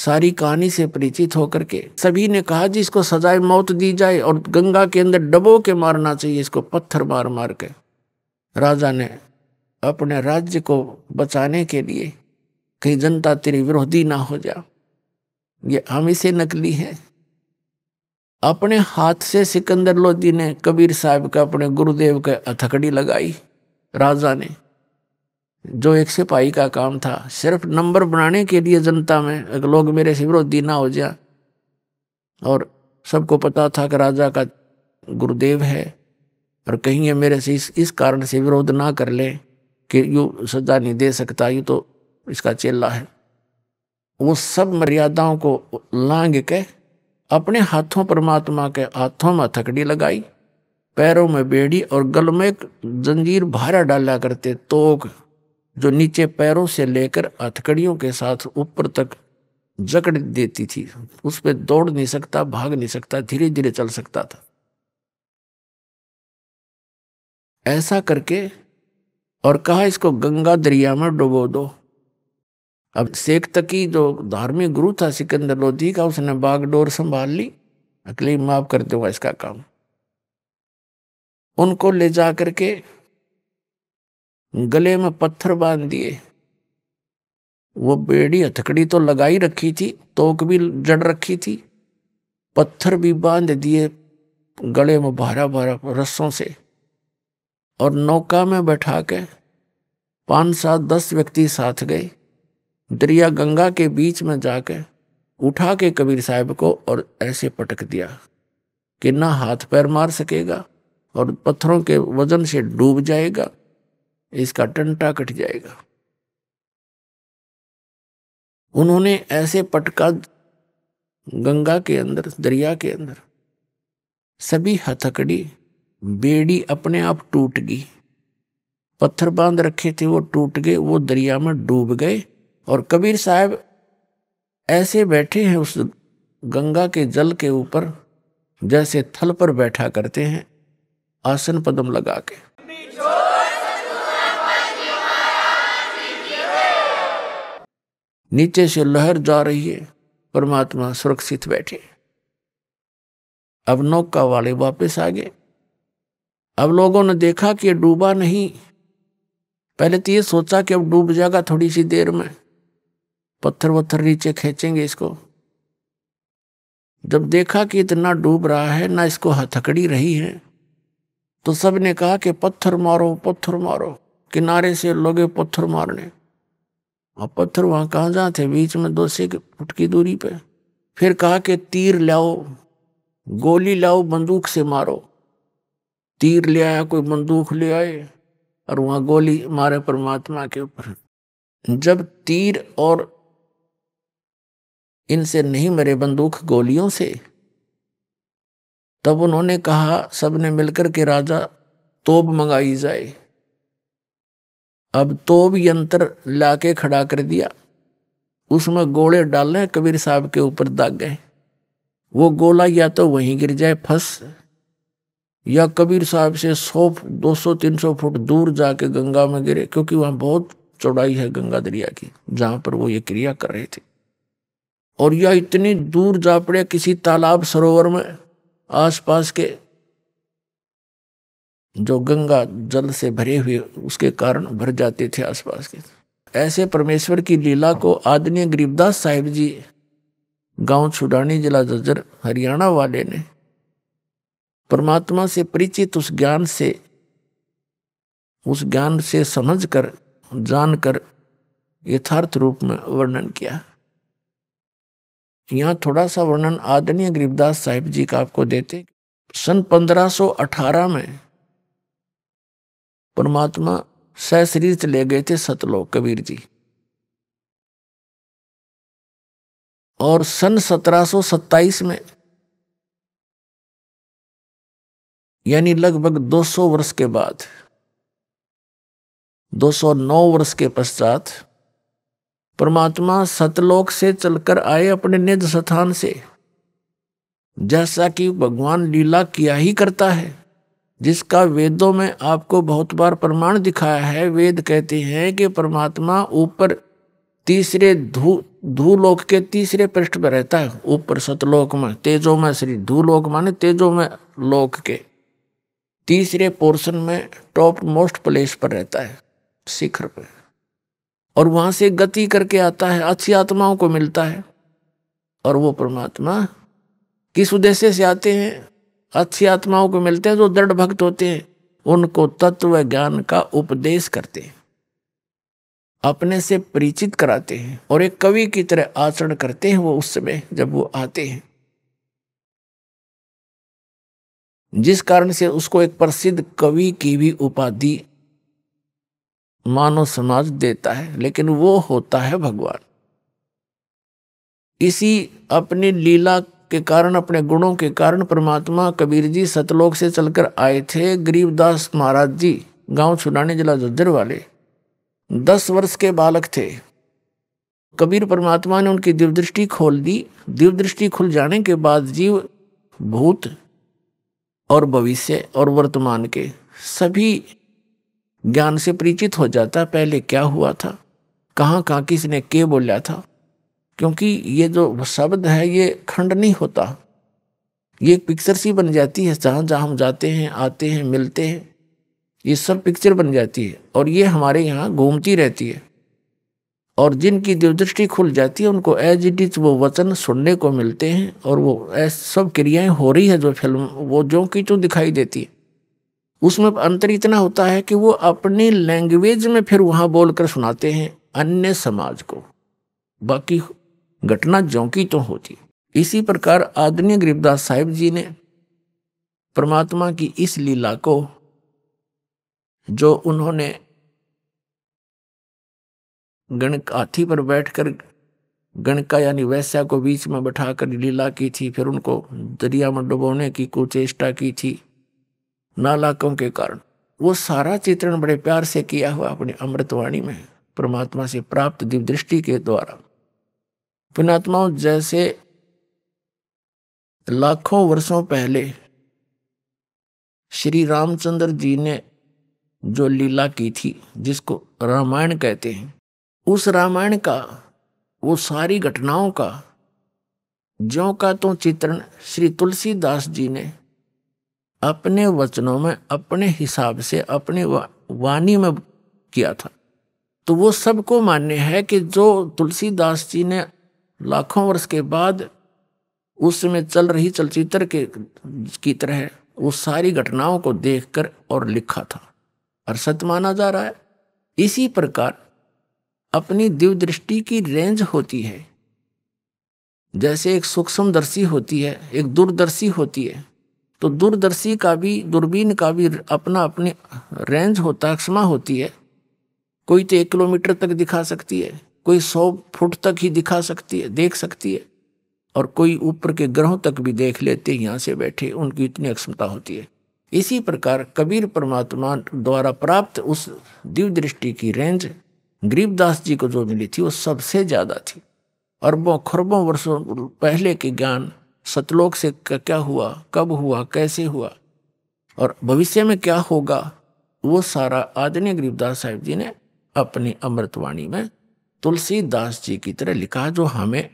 सारी कहानी से परिचित होकर के सभी ने कहा जी इसको सजाए मौत दी जाए और गंगा के अंदर डबो के मारना चाहिए इसको पत्थर मार मार के राजा ने अपने राज्य को बचाने के लिए कहीं जनता तेरी विरोधी ना हो जा ये हम इसे नकली है अपने हाथ से सिकंदर लोधी ने कबीर साहब का अपने गुरुदेव का अथकड़ी लगाई राजा ने जो एक सिपाही का काम था सिर्फ नंबर बनाने के लिए जनता में लोग मेरे से विरोधी ना हो जा और सबको पता था कि राजा का गुरुदेव है और कहीं ये मेरे से इस इस कारण से विरोध ना कर ले कि यू सजा नहीं दे सकता यू तो इसका चेला है वो सब मर्यादाओं को लांग के अपने हाथों परमात्मा के हाथों में थकड़ी लगाई पैरों में बेड़ी और गल में एक जंजीर भारा डाला करते तोक जो नीचे पैरों से लेकर हथकड़ियों के साथ ऊपर तक जकड़ देती थी उस पर दौड़ नहीं सकता भाग नहीं सकता धीरे धीरे चल सकता था ऐसा करके और कहा इसको गंगा दरिया में डुबो दो अब शेख तकी जो धार्मिक गुरु था सिकंदर लोधी का उसने बागडोर संभाल ली अकेले माफ कर दूंगा इसका काम उनको ले जा करके गले में पत्थर बांध दिए वो बेड़ी हथकड़ी तो लगाई रखी थी तोक भी जड़ रखी थी पत्थर भी बांध दिए गले में भारा भारा रस्सों से और नौका में बैठा के पाँच सात दस व्यक्ति साथ गए दरिया गंगा के बीच में जाके उठा के कबीर साहब को और ऐसे पटक दिया कि ना हाथ पैर मार सकेगा और पत्थरों के वजन से डूब जाएगा इसका टंटा कट जाएगा उन्होंने ऐसे पटका गंगा के अंदर दरिया के अंदर सभी हथकड़ी बेड़ी अपने आप टूट गई पत्थर बांध रखे थे वो टूट गए वो दरिया में डूब गए और कबीर साहब ऐसे बैठे हैं उस गंगा के जल के ऊपर जैसे थल पर बैठा करते हैं आसन पदम लगा के नीचे से लहर जा रही है परमात्मा सुरक्षित बैठे अब नौका वाले वापस आ गए अब लोगों ने देखा कि डूबा नहीं पहले तो ये सोचा कि अब डूब जाएगा थोड़ी सी देर में पत्थर वत्थर नीचे खींचेंगे इसको जब देखा कि इतना डूब रहा है ना इसको हथकड़ी रही है तो सब ने कहा कि पत्थर मारो पत्थर मारो किनारे से लोगे पत्थर मारने और पत्थर वहां कहा जा थे बीच में दो से फुट की दूरी पे फिर कहा कि तीर लाओ गोली लाओ बंदूक से मारो तीर ले आया कोई बंदूक ले आए और वहां गोली मारे परमात्मा के ऊपर जब तीर और इनसे नहीं मरे बंदूक गोलियों से तब उन्होंने कहा सबने मिलकर के राजा तोब मंगाई जाए अब तोब यंत्र लाके खड़ा कर दिया उसमें गोले डाले कबीर साहब के ऊपर दाग गए वो गोला या तो वहीं गिर जाए फंस या कबीर साहब से सौ दो सौ तीन सौ फुट दूर जाके गंगा में गिरे क्योंकि वहां बहुत चौड़ाई है गंगा दरिया की जहाँ पर वो ये क्रिया कर रहे थे और यह इतनी दूर जा पड़े किसी तालाब सरोवर में आसपास के जो गंगा जल से भरे हुए उसके कारण भर जाते थे आसपास के ऐसे परमेश्वर की लीला को आदनीय गरीबदास साहिब जी गांव छुडानी जिला जजर हरियाणा वाले ने परमात्मा से परिचित उस ज्ञान से उस ज्ञान से समझकर जानकर यथार्थ रूप में वर्णन किया यहाँ थोड़ा सा वर्णन आदरणीय गरीबदास साहिब जी का आपको देते सन 1518 में परमात्मा सहशरीर चले गए थे सतलोक कबीर जी और सन 1727 में यानी लगभग 200 वर्ष के बाद 209 वर्ष के पश्चात परमात्मा सतलोक से चलकर आए अपने निज स्थान से जैसा कि भगवान लीला किया ही करता है जिसका वेदों में आपको बहुत बार प्रमाण दिखाया है वेद कहते हैं कि परमात्मा ऊपर तीसरे धू धूलोक के तीसरे पृष्ठ पर रहता है ऊपर सतलोक में तेजो में श्री धूलोक माने तेजो में लोक के तीसरे पोर्शन में टॉप मोस्ट प्लेस पर रहता है शिखर पर और वहां से गति करके आता है अच्छी आत्माओं को मिलता है और वो परमात्मा किस उद्देश्य से आते हैं अच्छी आत्माओं को मिलते हैं जो दृढ़ भक्त होते हैं उनको तत्व ज्ञान का उपदेश करते हैं अपने से परिचित कराते हैं और एक कवि की तरह आचरण करते हैं वो उस समय जब वो आते हैं जिस कारण से उसको एक प्रसिद्ध कवि की भी उपाधि मानव समाज देता है लेकिन वो होता है भगवान इसी अपनी लीला के कारण अपने गुणों के कारण परमात्मा कबीर जी सतलोक से चलकर आए थे गरीबदास महाराज जी गांव छुड़ाने जिला जुद्धर वाले दस वर्ष के बालक थे कबीर परमात्मा ने उनकी दिवदृष्टि खोल दी दिवदृष्टि खुल जाने के बाद जीव भूत और भविष्य और वर्तमान के सभी ज्ञान से परिचित हो जाता पहले क्या हुआ था कहाँ कहाँ किसने के बोला था क्योंकि ये जो शब्द है ये खंड नहीं होता ये एक पिक्चर सी बन जाती है जहाँ जहाँ हम जाते हैं आते हैं मिलते हैं ये सब पिक्चर बन जाती है और ये हमारे यहाँ घूमती रहती है और जिनकी देवदृष्टि खुल जाती है उनको एज इट इज वो वचन सुनने को मिलते हैं और वो सब क्रियाएं हो रही है जो फिल्म वो जो की तो दिखाई देती है उसमें अंतर इतना होता है कि वो अपनी लैंग्वेज में फिर वहाँ बोलकर सुनाते हैं अन्य समाज को बाकी घटना जौकी तो होती है इसी प्रकार आदरणीय गरीबदास साहिब जी ने परमात्मा की इस लीला को जो उन्होंने गणक हाथी पर बैठकर गणका यानी वैश्या को बीच में बैठा कर लीला की थी फिर उनको दरिया में डुबोने की कुचेष्टा की थी नालाकों के कारण वो सारा चित्रण बड़े प्यार से किया हुआ अपनी अमृतवाणी में परमात्मा से प्राप्त दिव्य दृष्टि के द्वारा पुणात्माओं जैसे लाखों वर्षों पहले श्री रामचंद्र जी ने जो लीला की थी जिसको रामायण कहते हैं उस रामायण का वो सारी घटनाओं का ज्यों का तो चित्रण श्री तुलसीदास जी ने अपने वचनों में अपने हिसाब से अपने वाणी में किया था तो वो सबको मान्य है कि जो तुलसीदास जी ने लाखों वर्ष के बाद उस समय चल रही चलचित्र के की तरह वो सारी घटनाओं को देखकर और लिखा था और सत्य माना जा रहा है इसी प्रकार अपनी दिव्य दृष्टि की रेंज होती है जैसे एक सूक्ष्मदर्शी होती है एक दूरदर्शी होती है तो दूरदर्शी का भी दूरबीन का भी अपना अपने रेंज होता क्षमा होती है कोई तो एक किलोमीटर तक दिखा सकती है कोई सौ फुट तक ही दिखा सकती है देख सकती है और कोई ऊपर के ग्रहों तक भी देख लेते यहाँ से बैठे उनकी इतनी अक्षमता होती है इसी प्रकार कबीर परमात्मा द्वारा प्राप्त उस दिव्य दृष्टि की रेंज गरीबदास जी को जो मिली थी वो सबसे ज़्यादा थी अरबों खरबों वर्षों पहले के ज्ञान सतलोक से क्या हुआ कब हुआ कैसे हुआ और भविष्य में क्या होगा वो सारा आदरणीय गरीबदास साहिब जी ने अपनी अमृतवाणी में तुलसीदास जी की तरह लिखा जो हमें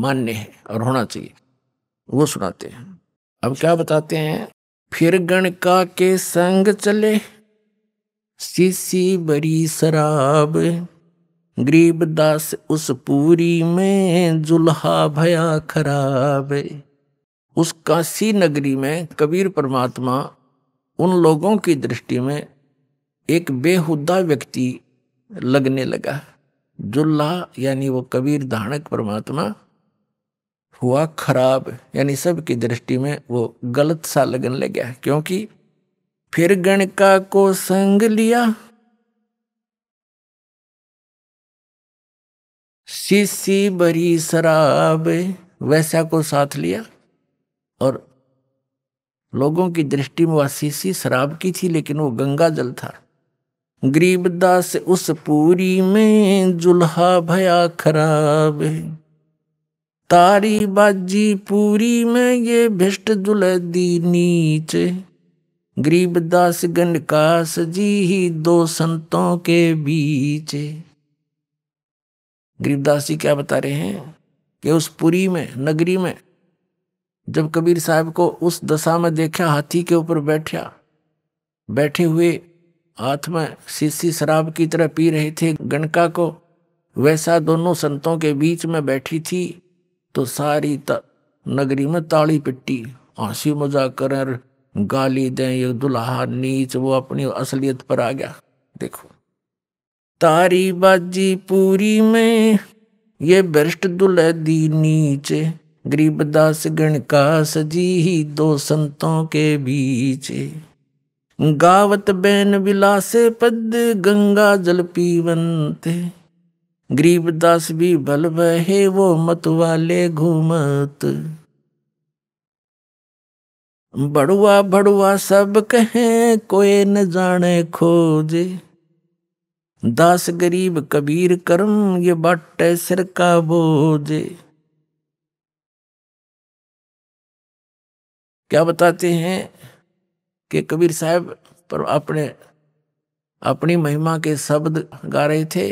मान्य है और होना चाहिए वो सुनाते हैं अब क्या बताते हैं फिर गणका के संग चले सीसी बड़ी शराब गरीब दास उस पूरी में जुल्हा भया खराब उस काशी नगरी में कबीर परमात्मा उन लोगों की दृष्टि में एक बेहुदा व्यक्ति लगने लगा जुल्ला यानी वो कबीर धानक परमात्मा हुआ खराब यानी सबकी दृष्टि में वो गलत सा लगन लग गया क्योंकि फिर गणका को संग लिया सीसी बरी शराब वैसा को साथ लिया और लोगों की दृष्टि में वह सीसी शराब की थी लेकिन वो गंगा जल था गरीब दास उस पूरी में जुल्हा भया खराब तारी बाजी पूरी में ये भिष्ट दी नीच गरीब दास गनकास जी ही दो संतों के बीच गरीबदास जी क्या बता रहे हैं कि उस पुरी में नगरी में जब कबीर साहब को उस दशा में देखा हाथी के ऊपर बैठा बैठे हुए हाथ में सीसी शराब की तरह पी रहे थे गणका को वैसा दोनों संतों के बीच में बैठी थी तो सारी नगरी में ताली पिट्टी हंसी मजाक कर गाली दें ये दुल्हा नीच वो अपनी असलियत पर आ गया देखो तारी बाजी पूरी में ये भ्रष्ट दी नीचे गरीब दास गण का सजी ही दो संतों के बीच गावत बैन विलासे पद गंगा जल पीवंते गरीब दास भी बल बहे वो मत वाले घूमत बड़ुआ बड़ुआ सब कहें कोई न जाने खोजे दास गरीब कबीर कर्म ये बट सिर का बोध क्या बताते हैं कि कबीर साहब पर अपने अपनी महिमा के शब्द गा रहे थे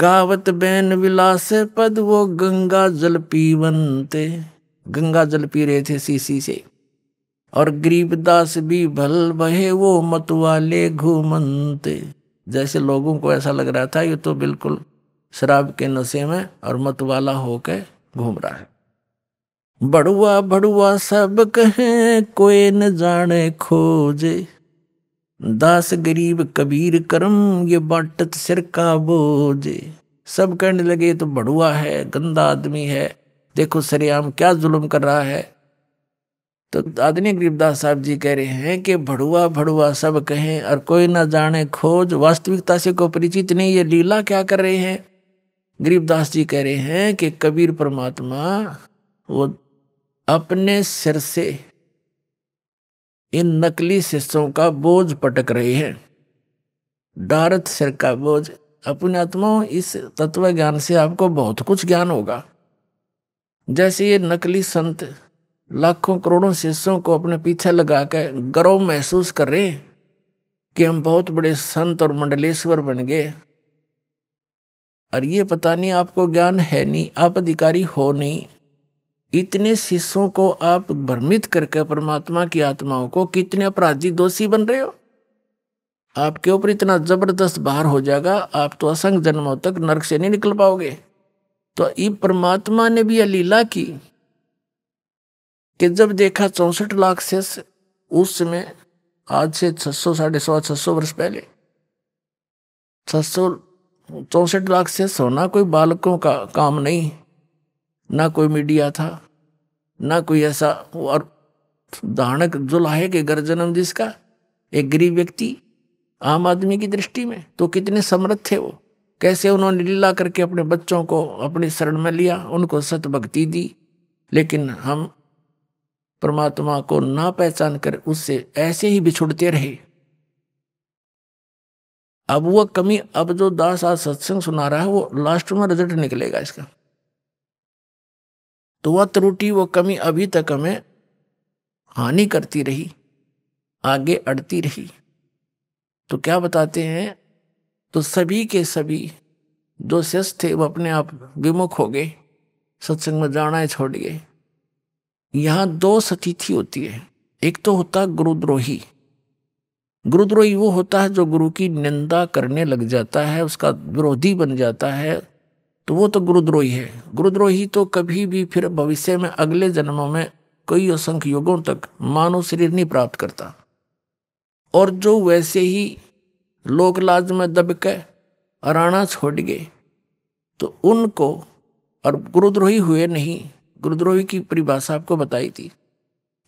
गावत बैन विलास पद वो गंगा जल पीवंते गंगा जल पी रहे थे सीसी से और गरीब दास भी भल बहे वो मतवाले घूमंते जैसे लोगों को ऐसा लग रहा था ये तो बिल्कुल शराब के नशे में और मतवाला होके घूम रहा है बड़ुआ बड़ुआ सब कहें कोई न जाने खोजे दास गरीब कबीर करम ये बाटत सिर का बोझे सब कहने लगे तो बड़ुआ है गंदा आदमी है देखो सरेआम क्या जुल्म कर रहा है तो आदनी गरीबदास साहब जी कह रहे हैं कि भड़ुआ भड़ुआ सब कहें और कोई ना जाने खोज वास्तविकता से को परिचित नहीं ये लीला क्या कर रहे हैं गरीबदास जी कह रहे हैं कि कबीर परमात्मा वो अपने सिर से इन नकली शिष्यों का बोझ पटक रहे हैं डारत सिर का बोझ अपने आत्मा इस तत्व ज्ञान से आपको बहुत कुछ ज्ञान होगा जैसे ये नकली संत लाखों करोड़ों शिष्यों को अपने पीछे लगा कर गर्व महसूस कर रहे कि हम बहुत बड़े संत और मंडलेश्वर बन गए और ये पता नहीं आपको ज्ञान है नहीं आप अधिकारी हो नहीं इतने शिष्यों को आप भ्रमित करके परमात्मा की आत्माओं को कितने अपराधी दोषी बन रहे हो आपके ऊपर इतना जबरदस्त बाहर हो जाएगा आप तो असंख्य जन्मों तक नरक से नहीं निकल पाओगे तो ये परमात्मा ने भी यह लीला की कि जब देखा चौंसठ लाख सेस उस समय आज से छह सौ साढ़े सौ छह सौ वर्ष पहले छह सौ चौंसठ लाख से सोना कोई बालकों का काम नहीं ना कोई मीडिया था ना कोई ऐसा और धानक जुलाहे के घर जन्म जिसका एक गरीब व्यक्ति आम आदमी की दृष्टि में तो कितने समृद्ध थे वो कैसे उन्होंने लीला करके अपने बच्चों को अपने शरण में लिया उनको भक्ति दी लेकिन हम परमात्मा को ना पहचान कर उससे ऐसे ही बिछुड़ते रहे अब वह कमी अब जो दास आज सत्संग सुना रहा है वो लास्ट में रिजल्ट निकलेगा इसका तो वह त्रुटि वह कमी अभी तक हमें हानि करती रही आगे अड़ती रही तो क्या बताते हैं तो सभी के सभी जो शिष्य थे वो अपने आप विमुख हो गए सत्संग में जाना छोड़ गए यहाँ दो सतिथि होती है एक तो होता गुरुद्रोही गुरुद्रोही वो होता है जो गुरु की निंदा करने लग जाता है उसका विरोधी बन जाता है तो वो तो गुरुद्रोही है गुरुद्रोही तो कभी भी फिर भविष्य में अगले जन्मों में कई असंख्य युगों तक मानव शरीर नहीं प्राप्त करता और जो वैसे ही लोकलाज में दबके राणा छोड़ गए तो उनको और गुरुद्रोही हुए नहीं गुरुद्रोही की परिभाषा आपको बताई थी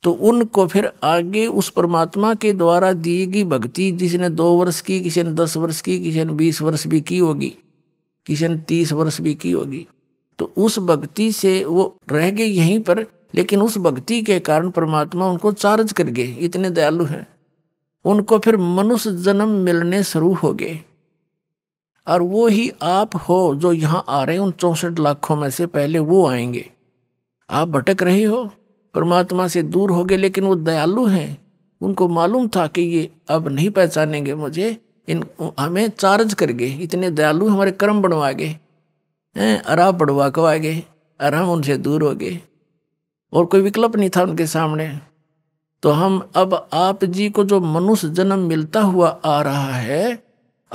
तो उनको फिर आगे उस परमात्मा के द्वारा दी गई भक्ति जिसने ने दो वर्ष की किसी ने दस वर्ष की किसी ने बीस वर्ष भी की होगी किसी ने तीस वर्ष भी की होगी तो उस भक्ति से वो रह गए यहीं पर लेकिन उस भक्ति के कारण परमात्मा उनको चार्ज कर गए इतने दयालु हैं उनको फिर मनुष्य जन्म मिलने शुरू हो गए और वो ही आप हो जो यहाँ आ रहे हैं उन चौंसठ लाखों में से पहले वो आएंगे आप भटक रहे हो परमात्मा से दूर हो गए लेकिन वो दयालु हैं उनको मालूम था कि ये अब नहीं पहचानेंगे मुझे इन हमें चार्ज कर गए इतने दयालु हमारे कर्म बढ़वा गए हैं अरा बढ़वा करवा गए और हम उनसे दूर हो गए और कोई विकल्प नहीं था उनके सामने तो हम अब आप जी को जो मनुष्य जन्म मिलता हुआ आ रहा है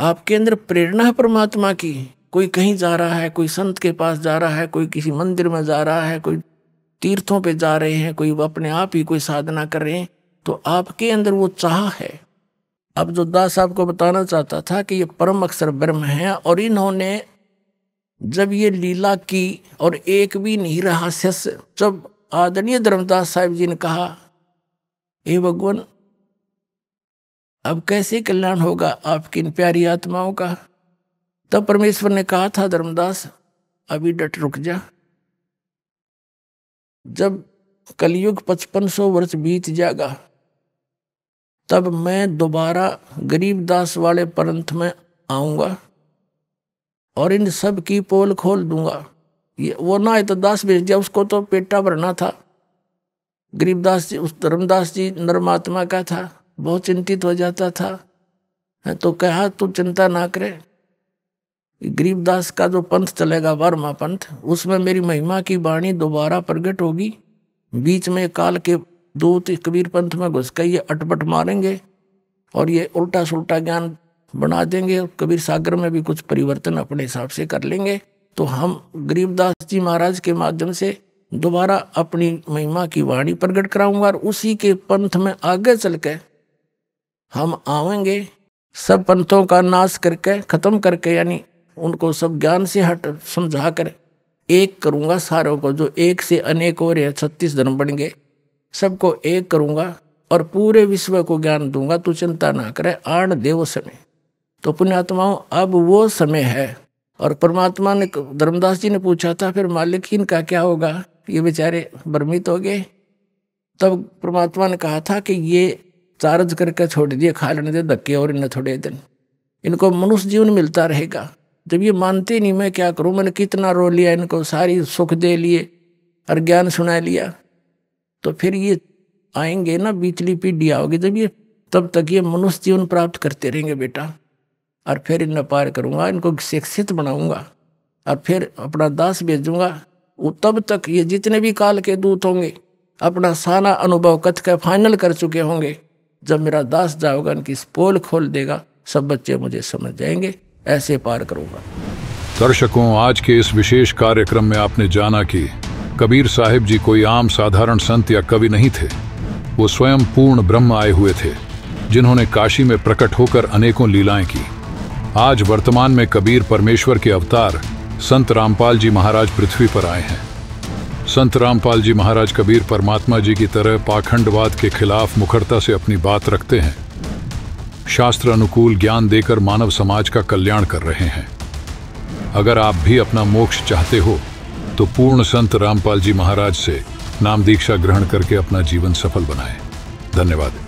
आपके अंदर प्रेरणा है परमात्मा की कोई कहीं जा रहा है कोई संत के पास जा रहा है कोई किसी मंदिर में जा रहा है कोई तीर्थों पे जा रहे हैं कोई अपने आप ही कोई साधना कर रहे हैं तो आपके अंदर वो चाह है अब जो दास साहब को बताना चाहता था कि ये परम अक्षर ब्रह्म है और इन्होंने जब ये लीला की और एक भी नहीं रहा शिष्य जब आदरणीय धर्मदास साहिब जी ने कहा हे भगवान अब कैसे कल्याण होगा आपकी इन प्यारी आत्माओं का तब परमेश्वर ने कहा था धर्मदास अभी डट रुक जा जब कलयुग पचपन सौ वर्ष बीत जाएगा तब मैं दोबारा गरीब दास वाले पंथ में आऊंगा और इन सब की पोल खोल दूंगा ये वो ना है तो दास भेज दिया उसको तो पेटा भरना था गरीबदास जी उस धर्मदास जी नर्मात्मा का था बहुत चिंतित हो जाता था तो कहा तू चिंता ना करे गरीबदास का जो पंथ चलेगा वर्मा पंथ उसमें मेरी महिमा की वाणी दोबारा प्रगट होगी बीच में काल के दूत कबीर पंथ में घुस कर ये अटपट मारेंगे और ये उल्टा सुल्टा ज्ञान बना देंगे कबीर सागर में भी कुछ परिवर्तन अपने हिसाब से कर लेंगे तो हम गरीबदास जी महाराज के माध्यम से दोबारा अपनी महिमा की वाणी प्रकट कराऊंगा और उसी के पंथ में आगे चल के हम आवेंगे सब पंथों का नाश करके ख़त्म करके यानी उनको सब ज्ञान से हट समझा कर एक करूँगा सारों को जो एक से अनेक और छत्तीस धर्म बन गए सबको एक करूँगा और पूरे विश्व को ज्ञान दूंगा तू चिंता ना करे आण देव समय तो पुण्यात्माओं अब वो समय है और परमात्मा ने धर्मदास जी ने पूछा था फिर मालिक इनका क्या होगा ये बेचारे भ्रमित हो गए तब परमात्मा ने कहा था कि ये चार्ज करके छोड़ दिए खा लेने दे धक्के और इन्हें थोड़े दिन इनको मनुष्य जीवन मिलता रहेगा जब ये मानते नहीं मैं क्या करूँ मैंने कितना रो लिया इनको सारी सुख दे लिए और ज्ञान सुना लिया तो फिर ये आएंगे ना बीचली पीढ़ी आओगी जब ये तब तक ये मनुष्य जीवन प्राप्त करते रहेंगे बेटा और फिर इन पार करूँगा इनको शिक्षित बनाऊँगा और फिर अपना दास भेजूँगा वो तब तक ये जितने भी काल के दूत होंगे अपना सारा अनुभव कथ का फाइनल कर चुके होंगे जब मेरा दास जाओगा इनकी पोल खोल देगा सब बच्चे मुझे समझ जाएंगे ऐसे पार करूंगा दर्शकों आज के इस विशेष कार्यक्रम में आपने जाना कि कबीर साहिब जी कोई आम साधारण संत या कवि नहीं थे वो स्वयं पूर्ण ब्रह्म आए हुए थे जिन्होंने काशी में प्रकट होकर अनेकों लीलाएं की आज वर्तमान में कबीर परमेश्वर के अवतार संत रामपाल जी महाराज पृथ्वी पर आए हैं संत रामपाल जी महाराज कबीर परमात्मा जी की तरह पाखंडवाद के खिलाफ मुखरता से अपनी बात रखते हैं शास्त्र अनुकूल ज्ञान देकर मानव समाज का कल्याण कर रहे हैं अगर आप भी अपना मोक्ष चाहते हो तो पूर्ण संत रामपाल जी महाराज से नाम दीक्षा ग्रहण करके अपना जीवन सफल बनाए धन्यवाद